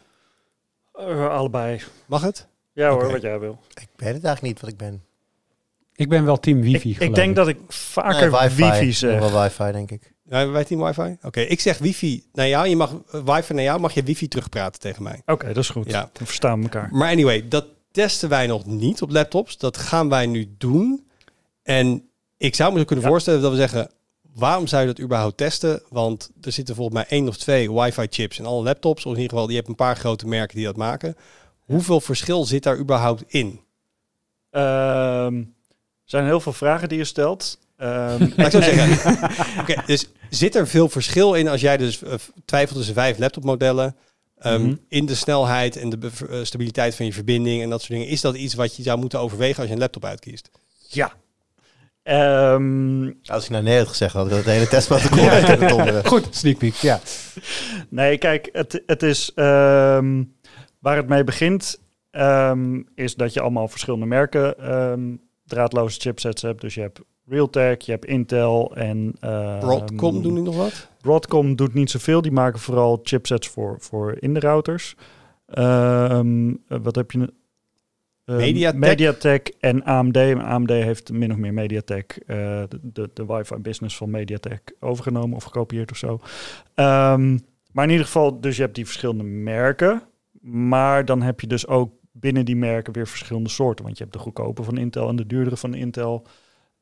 allebei. Mag het? Ja hoor, wat jij wil. Ik weet het eigenlijk niet wat ik ben. Ik ben wel team wifi. Ik, ik denk dat ik vaker nee, wifi, wifi Wel wifi denk ik hebben wij team wifi? Oké, ik zeg wifi naar jou. Je mag eh, wifi naar jou, mag je wifi terugpraten tegen mij. Oké, dat is goed. Ja. We verstaan elkaar. Maar anyway, dat testen wij nog niet op laptops. Dat gaan wij nu doen. En ik zou me kunnen voorstellen dat we zeggen... waarom zou je dat überhaupt testen? Want er zitten volgens mij één of twee wifi-chips in alle laptops. Of in ieder geval, je hebt een paar grote merken die dat maken. Hoeveel verschil zit daar überhaupt in? Um, er zijn heel veel vragen die je stelt. Um, ik zou zeggen. okay, dus Zit er veel verschil in als jij dus eh, twijfelt tussen vijf laptopmodellen? Um, In de snelheid en de eh, stabiliteit van je verbinding en dat soort dingen. Is dat iets wat je zou moeten overwegen als je een laptop uitkiest? Ja, ehm, Als ik naar nou nee had gezegd, hele we dat hele testpad kunnen Goed, sneak peek, ja. Nee, kijk, het, het is... Ehm, waar het mee begint, is dat je allemaal verschillende merken draadloze chipsets hebt. Dus je hebt Realtek, je hebt Intel en... Uh, Broadcom doen nog wat? Broadcom doet niet zoveel. Die maken vooral chipsets voor, voor in de routers. Ehm, eh, wat heb je... Um, Mediatek. en AMD. AMD heeft min of meer Mediatek, eh, de, de, de wifi-business van Mediatek, overgenomen of gekopieerd of zo. maar in ieder geval, dus je hebt die verschillende merken. Maar dan heb je dus ook binnen die merken weer verschillende soorten. Want je hebt de goedkope van Intel en de duurdere van Intel.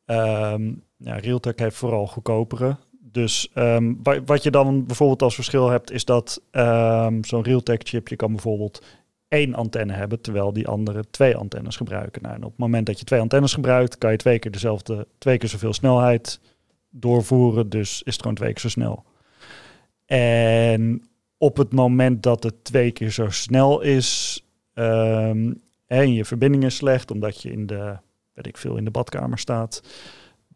Ehm, ja, Realtek heeft vooral goedkopere. Dus ehm, wat je dan bijvoorbeeld als verschil hebt, is dat ehm, zo'n Realtek chip, je kan bijvoorbeeld één antenne hebben, terwijl die andere twee antennes gebruiken. Nou, en op het moment dat je twee antennes gebruikt, kan je twee keer dezelfde, twee keer zoveel snelheid doorvoeren. Dus is het gewoon twee keer zo snel. En op het moment dat het twee keer zo snel is en je verbinding is slecht, omdat je in de weet ik veel, in de badkamer staat.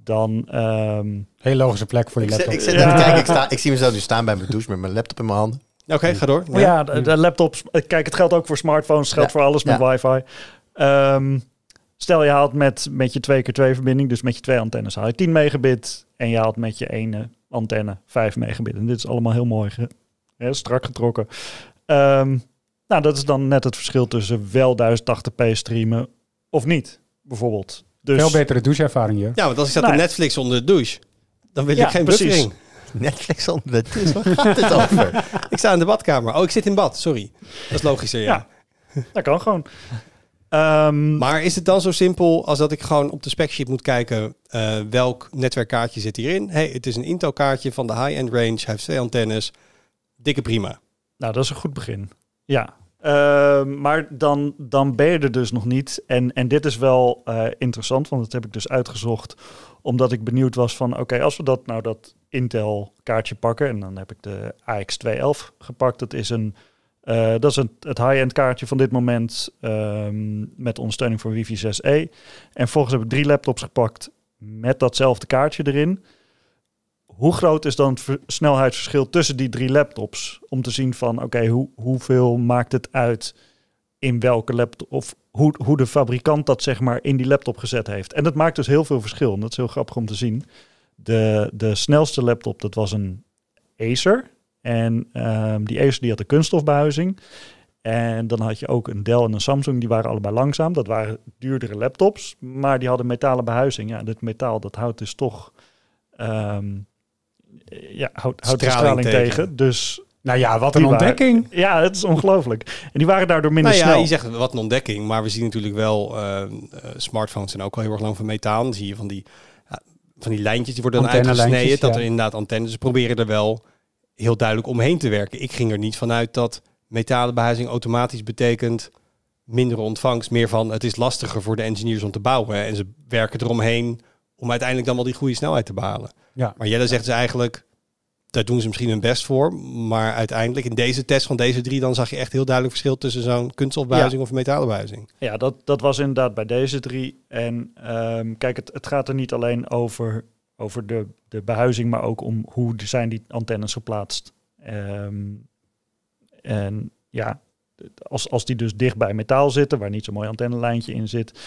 Dan. Um... Ehm, heel logische plek voor je laptop. Ik, zit kijk, ik, sta, ik zie mezelf nu staan bij mijn douche met mijn laptop in mijn handen. Oké, ga door. Ja, de, de, laptops. Kijk, het geldt ook voor smartphones, het geldt voor alles met wifi. Um, stel je haalt met, met je 2 keer 2 verbinding, dus met je twee antennes haal je 10 megabit. En je haalt met je ene antenne 5 megabit. En dit is allemaal heel mooi ge, hè, strak getrokken. Ehm, nou, dat is dan net het verschil tussen wel 1080p streamen of niet bijvoorbeeld. Dus, Veel betere doucheervaring, Ja, want als ik zat op Netflix onder de douche, dan wil ik geen buffering. Netflix onder de douche, waar gaat dit over? ik sta in de badkamer. Oh, ik zit in bad, sorry. Dat is logischer, ja. ja dat kan gewoon. Ehm, maar is het dan zo simpel als dat ik gewoon op de specsheet moet kijken eh, welk netwerkkaartje zit hierin? hey, het is een Intel kaartje van de high-end range, heeft twee antennes, dikke prima. Nou, dat is een goed begin. Ja, Ehm, maar dan, dan ben je er dus nog niet. En, en dit is wel eh, interessant, want dat heb ik dus uitgezocht. Omdat ik benieuwd was van, oké, als we dat nou dat Intel kaartje pakken. En dan heb ik de AX211 gepakt. Dat is, een, eh, dat is een, het high-end kaartje van dit moment. Ehm, met ondersteuning voor wi 6E. En volgens heb ik drie laptops gepakt met datzelfde kaartje erin hoe groot is dan het snelheidsverschil tussen die drie laptops? Om te zien van, oké, hoe, hoeveel maakt het uit in welke laptop... of hoe, hoe de fabrikant dat zeg maar in die laptop gezet heeft. En dat maakt dus heel veel verschil. En dat is heel grappig om te zien. De, de snelste laptop, dat was een Acer. En ehm, die Acer die had een kunststofbehuizing. En dan had je ook een Dell en een Samsung, die waren allebei langzaam. Dat waren duurdere laptops, maar die hadden metalen behuizing. Ja, dit metaal, dat houdt dus toch... Ehm, eh, ja, houdt houd straling, tegen. Dus nou ja, wat een ontdekking. ja, het is ongelooflijk. En die waren daardoor minder nou ja, Je zegt wat een ontdekking, maar we zien natuurlijk wel eh, eh, smartphones zijn ook al heel erg lang van methaan. Dan zie je van die, van die lijntjes die worden dan uitgesneden. Dat er inderdaad antennes. Ze proberen er wel heel duidelijk omheen te werken. Ik ging er niet vanuit dat metalen behuizing automatisch betekent mindere ontvangst. Meer van het is lastiger voor de engineers om te bouwen. En ze werken eromheen om uiteindelijk dan wel die goede snelheid te behalen. Ja. Maar Jelle zegt dus eigenlijk, daar doen ze misschien hun best voor. Maar uiteindelijk in deze test van deze drie, dan zag je echt heel duidelijk verschil tussen zo'n kunststofbuizing of metalen Ja, dat, dat was inderdaad bij deze drie. En ehm, kijk, het, het gaat er niet alleen over, over de, de behuizing, maar ook om hoe zijn die antennes geplaatst. Um, en ja, als, als die dus dicht bij metaal zitten, waar niet zo'n mooi antennelijntje in zit,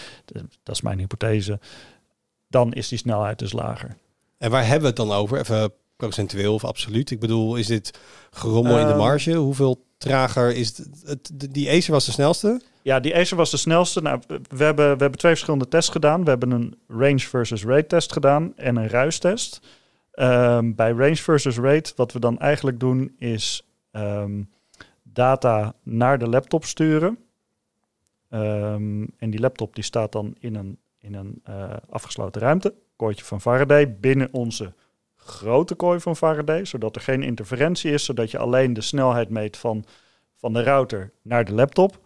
dat is mijn hypothese, dan is die snelheid dus lager. En waar hebben we het dan over? Even procentueel of absoluut? Ik bedoel, is dit gerommel in de ehm, marge? Hoeveel trager is het, het, Die Acer was de snelste? Ja, die Acer was de snelste. Nou, we, hebben, we hebben twee verschillende tests gedaan. We hebben een range versus rate test gedaan en een ruistest. Um, ehm, bij range versus rate, wat we dan eigenlijk doen, is ehm, data naar de laptop sturen. en die laptop die staat dan in een, in een eh, afgesloten ruimte kooitje van Faraday binnen onze grote kooi van Faraday, zodat er geen interferentie is, zodat je alleen de snelheid meet van, van de router naar de laptop.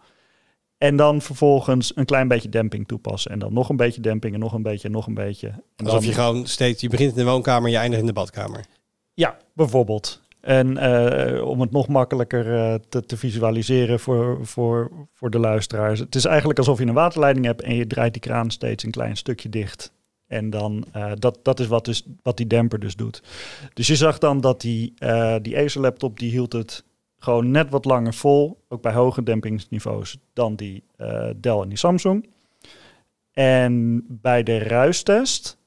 En dan vervolgens een klein beetje demping toepassen. En dan nog een beetje demping en nog een beetje en nog een beetje. En Alsof je gewoon steeds, je begint in de woonkamer je eindigt in de badkamer. Ja, bijvoorbeeld. En eh, om het nog makkelijker eh, te, te, visualiseren voor, voor, voor de luisteraars. Het is eigenlijk alsof je een waterleiding hebt en je draait die kraan steeds een klein stukje dicht. En dan, eh, dat, dat is wat, dus, wat die demper dus doet. Dus je zag dan dat die, eh, die Acer laptop, die hield het gewoon net wat langer vol, ook bij hoge dempingsniveaus, dan die uh, Dell en die Samsung. En bij de ruistest,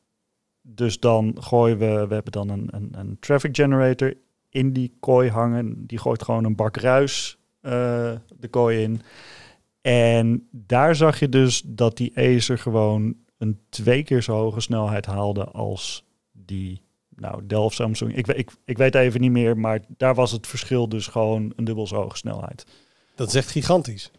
dus dan gooien we, we hebben dan een, een, een traffic generator in die kooi hangen. Die gooit gewoon een bak ruis de kooi in. En daar zag je dus dat die Acer gewoon een twee keer zo hoge snelheid haalde als die, nou, Delft, Samsung. Ik, ik, ik weet even niet meer, maar daar was het verschil dus gewoon een dubbel zo hoge snelheid. Dat is echt gigantisch.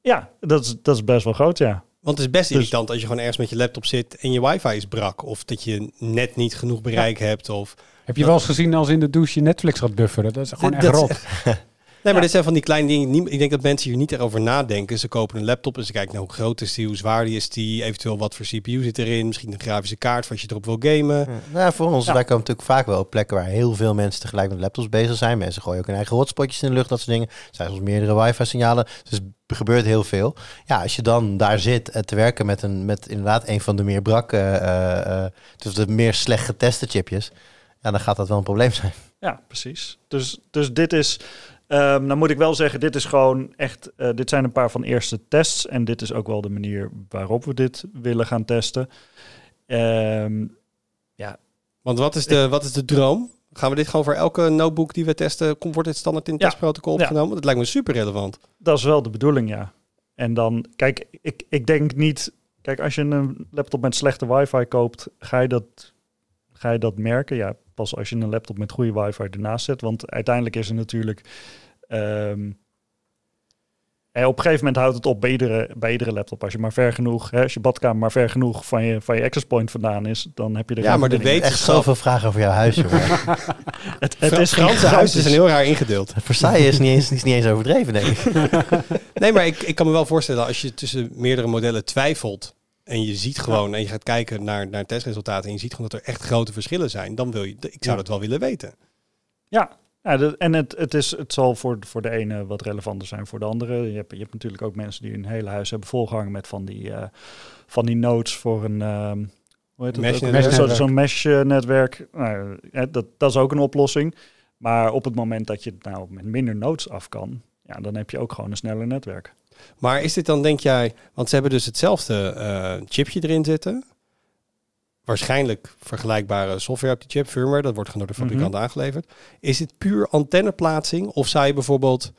Ja, dat is, dat is best wel groot, ja. Want het is best dus, irritant als je gewoon ergens met je laptop zit en je wifi is brak. Of dat je net niet genoeg bereik hebt. Of, Heb je wel eens gezien als in de douche Netflix gaat bufferen? Dat is gewoon echt rot. Nee, maar dit zijn van die kleine dingen. Ik denk dat mensen hier niet erover nadenken. Ze kopen een laptop en ze kijken naar hoe groot is die, hoe zwaar die is die, eventueel wat voor CPU zit erin, misschien een grafische kaart wat je erop wil gamen. Nou, voor ons, wij komen natuurlijk vaak wel op plekken waar heel veel mensen tegelijk met laptops bezig zijn. Mensen gooien ook hun eigen hotspotjes in de lucht, dat soort dingen. Er zijn soms meerdere wifi-signalen. Dus er gebeurt heel veel. Ja, als je dan daar zit eh, te werken met, een, met inderdaad een van de meer brakke, eh, eh, dus de meer slecht geteste chipjes, ja, dan gaat dat wel een probleem zijn. Ja, precies. Dus, dus dit is Ehm, dan moet ik wel zeggen, dit is gewoon echt. Eh, dit zijn een paar van eerste tests. En dit is ook wel de manier waarop we dit willen gaan testen. Ehm, ja. Want wat is, de, wat is de droom? Gaan we dit gewoon voor elke notebook die we testen, komt, wordt dit standaard in het testprotocol opgenomen? Ja. Dat lijkt me super relevant. Dat is wel de bedoeling, ja. En dan, kijk, ik, ik denk niet. Kijk, als je een laptop met slechte wifi koopt, ga je dat ga je dat merken? Ja, pas als je een laptop met goede wifi ernaast zet. Want uiteindelijk is er natuurlijk... en ehm, eh, op een gegeven moment houdt het op bij iedere, bij laptop. Als je maar ver genoeg, hè, als je badkamer maar ver genoeg van je, van je access point vandaan is, dan heb je er. Ja, maar er weet echt zoveel vragen over jouw huis, het, het is Franse huis is een heel raar ingedeeld. Versailles is niet eens, is niet eens overdreven, denk ik. nee, maar ik, ik kan me wel voorstellen als je tussen meerdere modellen twijfelt, en je ziet gewoon, en je gaat kijken naar, naar testresultaten en je ziet gewoon dat er echt grote verschillen zijn, dan wil je, ik zou dat wel willen weten. Ja, en het, het, is, het zal voor, voor de ene wat relevanter zijn voor de andere. Je hebt, je hebt natuurlijk ook mensen die hun hele huis hebben volgehangen met van die, eh, van die notes voor een. Ehm, hoe heet het? Zo'n zo mesh-netwerk. Nou, dat, dat is ook een oplossing. Maar op het moment dat je nou met minder notes af kan, ja, dan heb je ook gewoon een sneller netwerk. Maar is dit dan, denk jij, want ze hebben dus hetzelfde eh, chipje erin zitten. Waarschijnlijk vergelijkbare software op die chip, firmware, dat wordt gewoon door de fabrikant mhm. aangeleverd. Is dit puur antenneplaatsing? Of zou je bijvoorbeeld,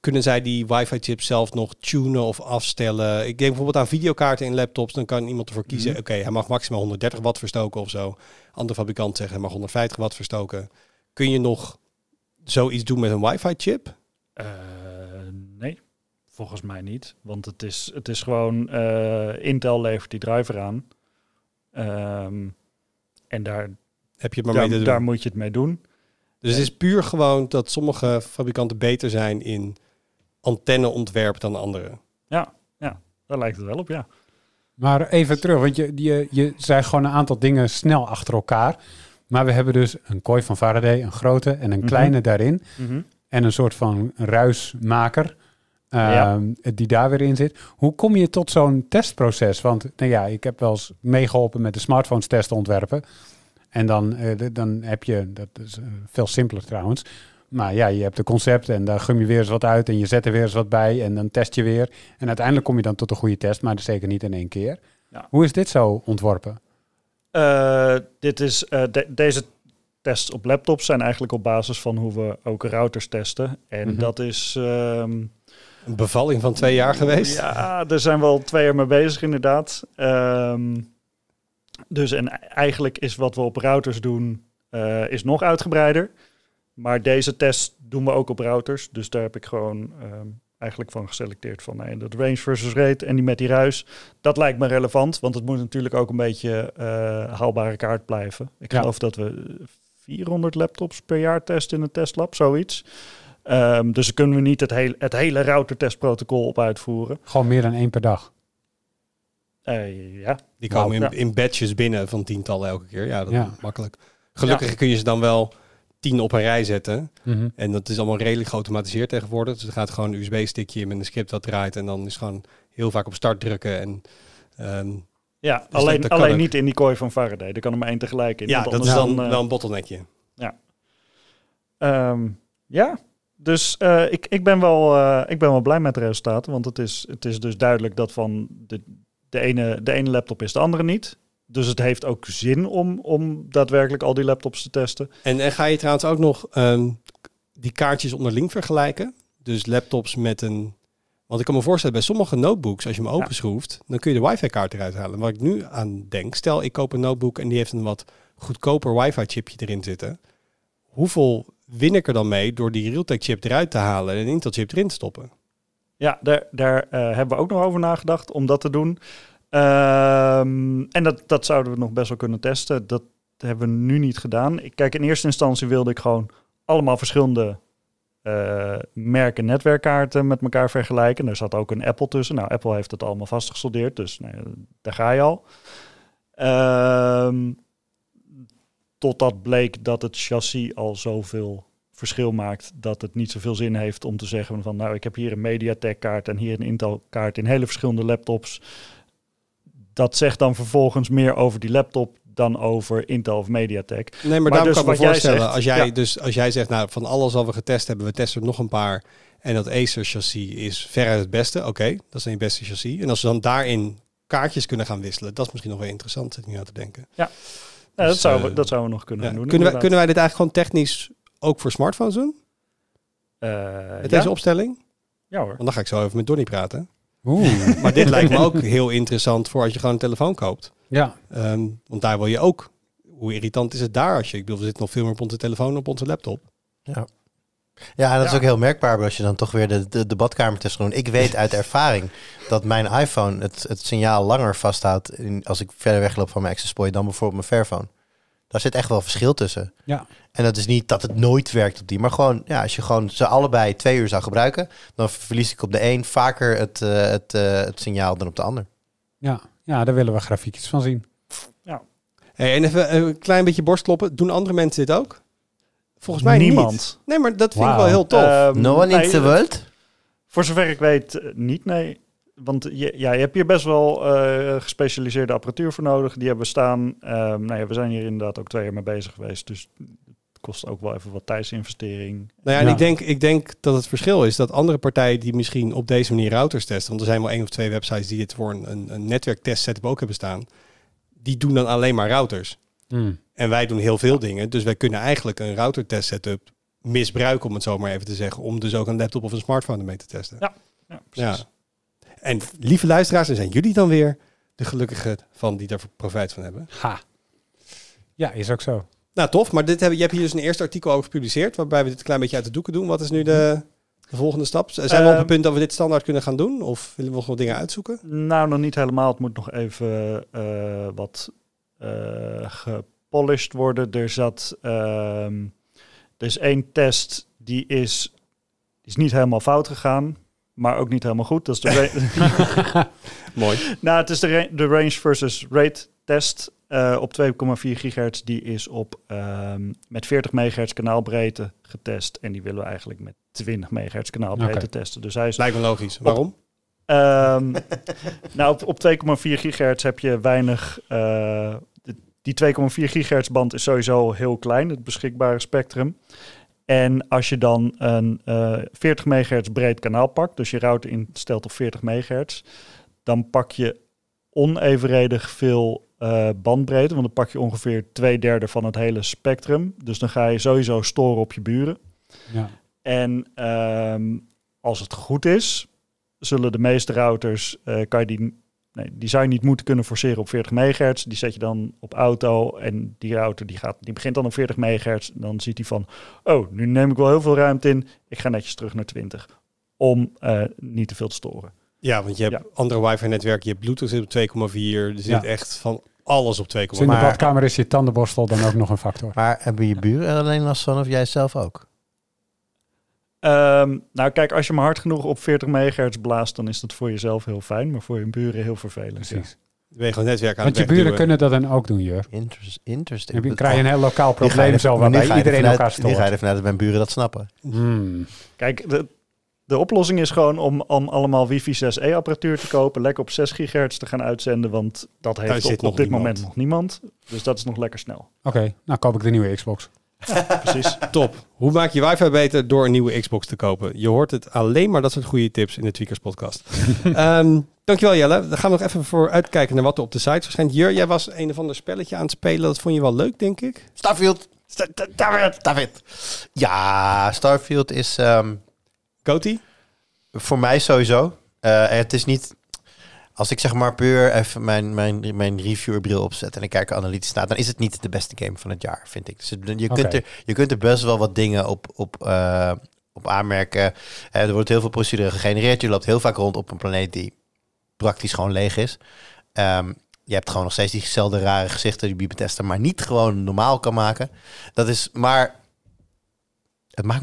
kunnen zij die wifi-chip zelf nog tunen of afstellen? Ik denk bijvoorbeeld aan videokaarten in laptops, dan kan iemand ervoor kiezen, mhm. oké, hij mag maximaal 130 watt verstoken of zo. Andere fabrikant zegt, hij mag 150 watt verstoken. Kun je nog zoiets doen met een wifi-chip? Uh, eh, Volgens mij niet, want het is, het is gewoon uh, Intel levert die driver aan. Ehm, en daar, Heb je het maar mee doen. daar moet je het mee doen. Dus het is eh, puur gewoon dat sommige fabrikanten beter zijn in antenneontwerp dan anderen. Ja, ja, daar lijkt het wel op, ja. Maar even terug, want je, je, je zei gewoon een aantal dingen snel achter elkaar. Maar we hebben dus een kooi van Faraday, een grote en een mhm. kleine daarin. Mhm. En een soort van ruismaker. Ehm, die daar weer in zit. Hoe kom je tot zo'n testproces? Want nou ja, ik heb wel eens meegeholpen met de smartphones test ontwerpen. En dan, eh, dan heb je, dat is eh, veel simpeler trouwens, maar ja, je hebt een concept en dan gum je weer eens wat uit en je zet er weer eens wat bij en dan test je weer. En uiteindelijk kom je dan tot een goede test, maar dat zeker niet in één keer. Hoe is dit zo ontworpen? Eh, dit is, deze tests op laptops zijn eigenlijk op basis van hoe we ook routers testen. En mhm. dat is ehm, een bevalling van twee jaar geweest? Ja, daar zijn we al twee jaar mee bezig inderdaad. Ehm, dus en eigenlijk is wat we op routers doen, eh, is nog uitgebreider. Maar deze test doen we ook op routers. Dus daar heb ik gewoon ehm, eigenlijk van geselecteerd van nee, nou dat range versus rate en die met die ruis. Dat lijkt me relevant, want het moet natuurlijk ook een beetje eh, haalbare kaart blijven. Ik geloof dat we 400 laptops per jaar testen in een testlab, zoiets. Ehm, dus daar kunnen we niet het, hele het hele routertestprotocol op uitvoeren. Gewoon meer dan één per dag? Eh, ja. Die komen nou, in, batches binnen van tientallen elke keer. Ja, dat is makkelijk. Gelukkig kun je ze dan wel tien op een rij zetten. Mhm. En dat is allemaal redelijk geautomatiseerd tegenwoordig. Dus er gaat gewoon een USB-stickje in met een script dat draait. En dan is gewoon heel vaak op start drukken. En, ehm, ja, dus alleen, alleen niet in die kooi van Faraday. daar kan er maar één tegelijk in. Ja, dat is dan wel een eh, bottleneckje. Ja. Ehm, ja, dus eh, ik, ik, ben wel, eh, ik ben wel blij met de resultaten. Want het is, het is dus duidelijk dat van de, de, ene, de ene laptop is de andere niet. Dus het heeft ook zin om, om daadwerkelijk al die laptops te testen. En, en ga je trouwens ook nog ehm, die kaartjes onderling vergelijken? Dus laptops met een want ik kan me voorstellen, bij sommige notebooks, als je hem openschroeft, dan kun je de wifi-kaart eruit halen. Wat ik nu aan denk, stel ik koop een notebook en die heeft een wat goedkoper wifi-chipje erin zitten. Hoeveel win ik er dan mee door die Realtek chip eruit te halen en een Intel chip erin te stoppen? Ja, daar, daar eh, hebben we ook nog over nagedacht om dat te doen. Ehm, en dat, dat zouden we nog best wel kunnen testen. Dat hebben we nu niet gedaan. Ik, kijk, in eerste instantie wilde ik gewoon allemaal verschillende eh, merken netwerkkaarten met elkaar vergelijken. Er zat ook een Apple tussen. Nou, Apple heeft het allemaal vastgesoldeerd, dus nee, daar ga je al. Ehm Totdat bleek dat het chassis al zoveel verschil maakt dat het niet zoveel zin heeft om te zeggen van nou ik heb hier een Mediatek kaart en hier een Intel kaart in hele verschillende laptops. Dat zegt dan vervolgens meer over die laptop dan over Intel of Mediatek. Nee, maar, maar dus kan ik me voorstellen, als, jij dus, als jij zegt, nou van alles wat we getest hebben, we testen nog een paar. En dat Acer chassis is veruit het beste. Oké, dat is een beste chassis. En als we dan daarin kaartjes kunnen gaan wisselen, dat is misschien nog wel interessant, zit ik nu aan te denken. Ja dat, dus, zouden eh, we, dat zouden we nog kunnen doen. Kunnen wij, kunnen wij dit eigenlijk gewoon technisch ook voor smartphones doen? Eh, met deze opstelling? Ja hoor. Want dan ga ik zo even met Donny praten. maar dit lijkt me ook heel interessant voor als je gewoon een telefoon koopt. Ja. Ehm, want daar wil je ook. Hoe irritant is het daar als je. Ik bedoel, we zitten nog veel meer op onze telefoon op onze laptop. Ja. Ja, en dat is ook heel merkbaar als je dan toch weer de, de, de badkamer Ik weet uit ervaring dat mijn iPhone het, het signaal langer vasthoudt als ik verder wegloop van mijn ex-spoor dan bijvoorbeeld mijn Fairphone. Daar zit echt wel verschil tussen. Ja. En dat is niet dat het nooit werkt op die, maar gewoon ja, als je gewoon ze allebei twee uur zou gebruiken, dan verlies ik op de een vaker het, eh, het, eh, het signaal dan op de ander. Ja. ja, daar willen we grafiekjes van zien. Ja. Hey, en even een klein beetje borstkloppen. Doen andere mensen dit ook? Volgens mij Niemand. Nee, maar dat vind ik wel heel tof. Um, no one in the world? Voor zover ik weet eh, niet, nee. Want je, ja, je hebt hier best wel eh, gespecialiseerde apparatuur voor nodig. Die hebben we staan. Um, nou ja, we zijn hier inderdaad ook twee jaar mee bezig geweest. Dus het kost ook wel even wat tijdsinvestering. Nou ja, en Ik, denk, ik denk dat het verschil is dat andere partijen die misschien op deze manier routers testen. Want er zijn wel één of twee websites die het voor een, een netwerktest hebben ook hebben staan. Die doen dan alleen maar routers. Hmm. En wij doen heel veel dingen. Dus wij kunnen eigenlijk een router test setup misbruiken, om het zo maar even te zeggen. Om dus ook een laptop of een smartphone ermee te testen. Ja, ja precies. Ja. En lieve luisteraars, dan zijn jullie dan weer de gelukkigen van die daar profijt van hebben. Ha. Ja, is ook zo. Nou, tof. Maar dit hebben, je hebt hier dus een eerste artikel over gepubliceerd, waarbij we dit een klein beetje uit de doeken doen. Wat is nu de, volgende stap? Zijn we op het ehm, punt dat we dit standaard kunnen gaan doen? Of willen we nog wat dingen uitzoeken? Nou, nog niet helemaal. Het moet nog even eh, wat eh, gepolished worden. Er zat. Ehm, er is één test die is, is niet helemaal fout gegaan, maar ook niet helemaal goed. Dat is de Mooi. Nou, het is de, de range versus rate test uh, op 2,4 gigahertz. Die is op, ehm, met 40 megahertz kanaalbreedte getest. En die willen we eigenlijk met 20 megahertz kanaalbreedte testen. Dus hij is Lijkt me logisch. Waarom? Um, nou, op, 2,4 gigahertz heb je weinig. Uh, die 2,4 gigahertz band is sowieso heel klein, het beschikbare spectrum. En als je dan een uh, eh, 40 megahertz breed kanaal pakt, dus je router instelt op 40 megahertz, dan pak je onevenredig veel eh, bandbreedte, want dan pak je ongeveer twee derde van het hele spectrum. Dus dan ga je sowieso storen op je buren. Ja. En ehm, als het goed is, zullen de meeste routers, eh, kan je die, nee, die zou je niet moeten kunnen forceren op 40 MHz. Die zet je dan op auto en die router die gaat, die begint dan op 40 MHz. dan ziet hij van, oh, nu neem ik wel heel veel ruimte in. Ik ga netjes terug naar 20 om eh, niet te veel te storen. Ja, want je hebt andere wifi-netwerken, je hebt Bluetooth op 2,4. Er zit echt van alles op 2,4. in de badkamer is je tandenborstel dan ook nog een factor. Maar hebben je buren er alleen last van of jij zelf ook? Ehm, nou, kijk, als je maar hard genoeg op 40 megahertz blaast, dan is dat voor jezelf heel fijn, maar voor je buren heel vervelend. Precies. Ja. Je netwerk aan Want je buren kunnen dat dan ook doen, joh. interesting. Dan krijg je een heel lokaal probleem zo, waarbij iedereen elkaar stoort. Die ga je ervan uit dat mijn buren dat snappen. Hmm. Kijk, de, de oplossing is gewoon om, om allemaal wifi 6e apparatuur te kopen, lekker op 6 gigahertz te gaan uitzenden, want dat heeft op, op, dit moment nog niemand. Dus dat is nog lekker snel. Oké, nou koop ik de nieuwe Xbox. precies. Top. Hoe maak je wifi beter door een nieuwe Xbox te kopen? Je hoort het alleen maar dat zijn goede tips in de Tweakers podcast. Ehm, dankjewel Jelle. Dan gaan we nog even voor uitkijken naar wat er op de site verschijnt. Jur, jij was een of ander spelletje aan het spelen. Dat vond je wel leuk, denk ik. Starfield. Star Starfield. Ja, Starfield is... Um, Voor mij sowieso. Eh, het is niet als ik zeg maar puur even mijn, mijn, mijn reviewerbril opzet en ik kijk analytisch staat, dan is het niet de beste game van het jaar, vind ik. Dus je, kunt, er, je kunt er best wel wat dingen op, op, eh, op aanmerken. Uh, er wordt heel veel procedure gegenereerd. Je loopt heel vaak rond op een planeet die praktisch gewoon leeg is. Ehm, je hebt gewoon nog steeds diezelfde rare gezichten die Bethesda maar niet gewoon normaal kan maken. Dat is, maar Het maakt,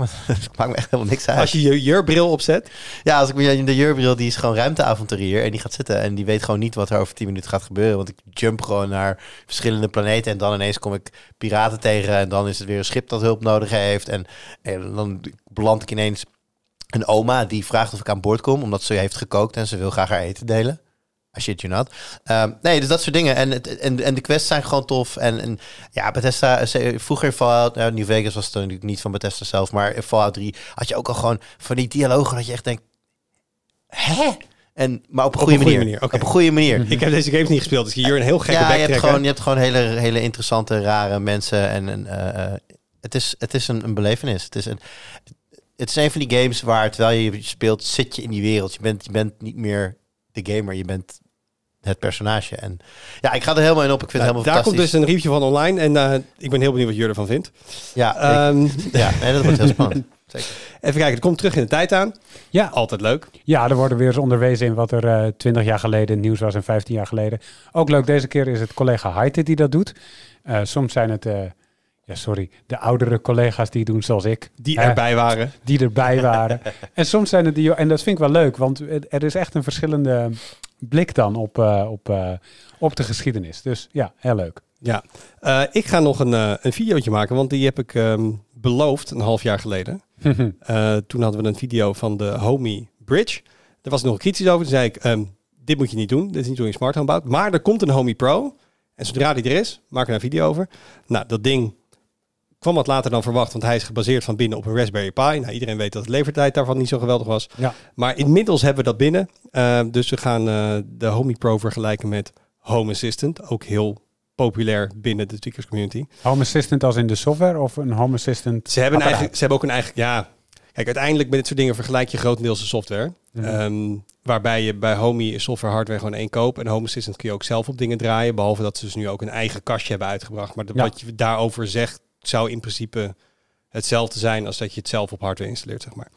me, echt helemaal niks uit. Als je je jeurbril opzet? Ja, als ik de jeurbril, die is gewoon ruimteavonturier. En die gaat zitten en die weet gewoon niet wat er over 10 minuten gaat gebeuren. Want ik jump gewoon naar verschillende planeten. En dan ineens kom ik piraten tegen. En dan is het weer een schip dat hulp nodig heeft. En, en dan beland ik ineens een oma die vraagt of ik aan boord kom. Omdat ze heeft gekookt en ze wil graag haar eten delen. Als shit you not. Um, nee, dus dat soort dingen. En, en, en de quests zijn gewoon tof. En, en ja, Bethesda, eh, vroeger in Fallout, nou, New Vegas was het natuurlijk niet van Bethesda zelf, maar in Fallout 3 had je ook al gewoon van die dialogen dat je echt denkt, hè? En, maar op een, goede, manier. manier. Op een goede manier. Ik heb deze games niet gespeeld, dus hier een heel gekke ja, je hebt, gewoon, je hebt gewoon hele, hele interessante, rare mensen. En, eh, eh, het is, het is een, een belevenis. Het is een, het zijn van die games waar terwijl je speelt, zit je in die wereld. Je bent, je bent niet meer de gamer, je bent het personage. En ja, ik ga er helemaal in op. Ik vind het nou, helemaal daar fantastisch. Daar komt dus een riepje van online. En eh, ik ben heel benieuwd wat je ervan vindt. Ja, ehm, ja dat wordt heel spannend. Even kijken, het komt terug in de tijd aan. Ja. Altijd leuk. Ja, er worden weer eens onderwezen in wat er uh, eh, 20 jaar geleden nieuws was en 15 jaar geleden. Ook leuk, deze keer is het collega Haitit die dat doet. Eh, soms zijn het... Ja, sorry. De oudere collega's die doen zoals ik. Die erbij waren. Die erbij waren. en soms zijn het die... En dat vind ik wel leuk, want er is echt een verschillende blik dan op, eh, op, eh, op de geschiedenis. Dus ja, heel leuk. Ja, eh, ik ga nog een, uh, een videootje maken, want die heb ik ehm, beloofd een half jaar geleden. toen hadden we een video van de Homey Bridge. Er was nog kritisch over. Toen zei ik, ehm, dit moet je niet doen. Dit is niet hoe je een smart bouwt. Maar er komt een Homey Pro. En zodra die er is, maak er een video over. Nou, dat ding Kwam wat later dan verwacht, want hij is gebaseerd van binnen op een Raspberry Pi. Nou, iedereen weet dat de levertijd daarvan niet zo geweldig was. Ja. Maar inmiddels hebben we dat binnen. Ehm, dus we gaan eh, de Homey Pro vergelijken met Home Assistant. Ook heel populair binnen de speakers community. Home Assistant als in de software of een Home Assistant? Ze hebben, eigenlijk, ze hebben ook een eigen... Ja, Kijk, uiteindelijk met dit soort dingen vergelijk je grotendeels de software. Ehm, waarbij je bij Homey software hardware gewoon één koop. En Home Assistant kun je ook zelf op dingen draaien. Behalve dat ze dus nu ook een eigen kastje hebben uitgebracht. Maar de, wat je daarover zegt, zou in principe hetzelfde zijn als dat je het zelf op hardware installeert, zeg maar.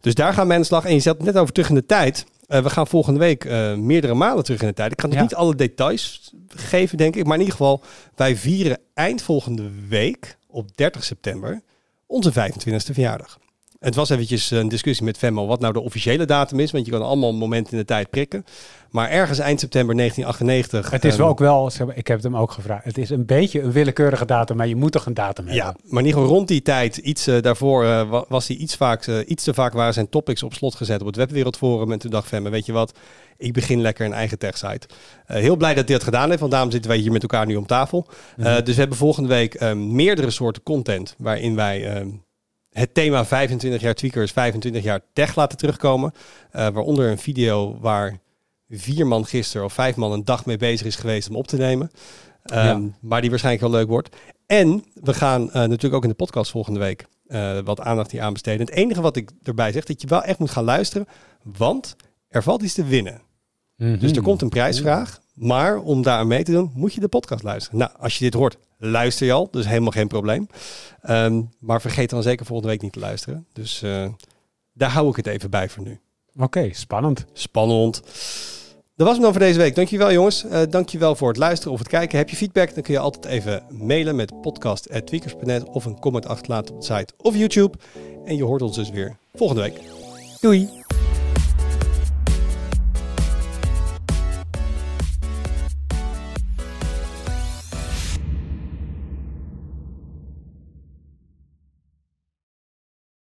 Dus daar gaan we aan de slag. En je zat net over terug in de tijd. Eh, we gaan volgende week eh, meerdere malen terug in de tijd. Ik ga dus niet alle details geven, denk ik. Maar in ieder geval, wij vieren eind volgende week, op 30 september, onze 25e verjaardag. Het was eventjes een discussie met Femmo wat nou de officiële datum is, want je kan allemaal momenten in de tijd prikken. Maar ergens eind september 1998. Het is wel ehm, ook wel, zeg ik heb het hem ook gevraagd. Het is een beetje een willekeurige datum, maar je moet toch een datum hebben. Ja, maar niet gewoon rond die tijd. Iets eh, daarvoor eh, was hij iets, vaak, eh, iets te vaak waren zijn topics op slot gezet op het Webwereldforum. En toen dacht Vemme, weet je wat, ik begin lekker een eigen techsite. heel blij dat hij dat gedaan heeft, want daarom zitten wij hier met elkaar nu om tafel. Mhm. Dus we hebben volgende week ehm, meerdere soorten content waarin wij ehm, het thema 25 jaar tweakers, 25 jaar tech laten terugkomen. Eh, waaronder een video waar vier man gisteren of vijf man een dag mee bezig is geweest om op te nemen. Ehm, maar die waarschijnlijk wel leuk wordt. En we gaan eh, natuurlijk ook in de podcast volgende week eh, wat aandacht hier aan besteden. Het enige wat ik erbij zeg, dat je wel echt moet gaan luisteren. Want er valt iets te winnen. Mhm. Dus er komt een prijsvraag maar om daar aan mee te doen, moet je de podcast luisteren. Nou, als je dit hoort, luister je al. Dus helemaal geen probleem. Ehm, maar vergeet dan zeker volgende week niet te luisteren. Dus eh, daar hou ik het even bij voor nu. Oké, spannend. Spannend. Dat was het dan voor deze week. Dankjewel jongens. Uh, dankjewel voor het luisteren of het kijken. Heb je feedback, dan kun je altijd even mailen met podcast.tweakers.net of een comment achterlaten op de site of YouTube. En je hoort ons dus weer volgende week. Doei!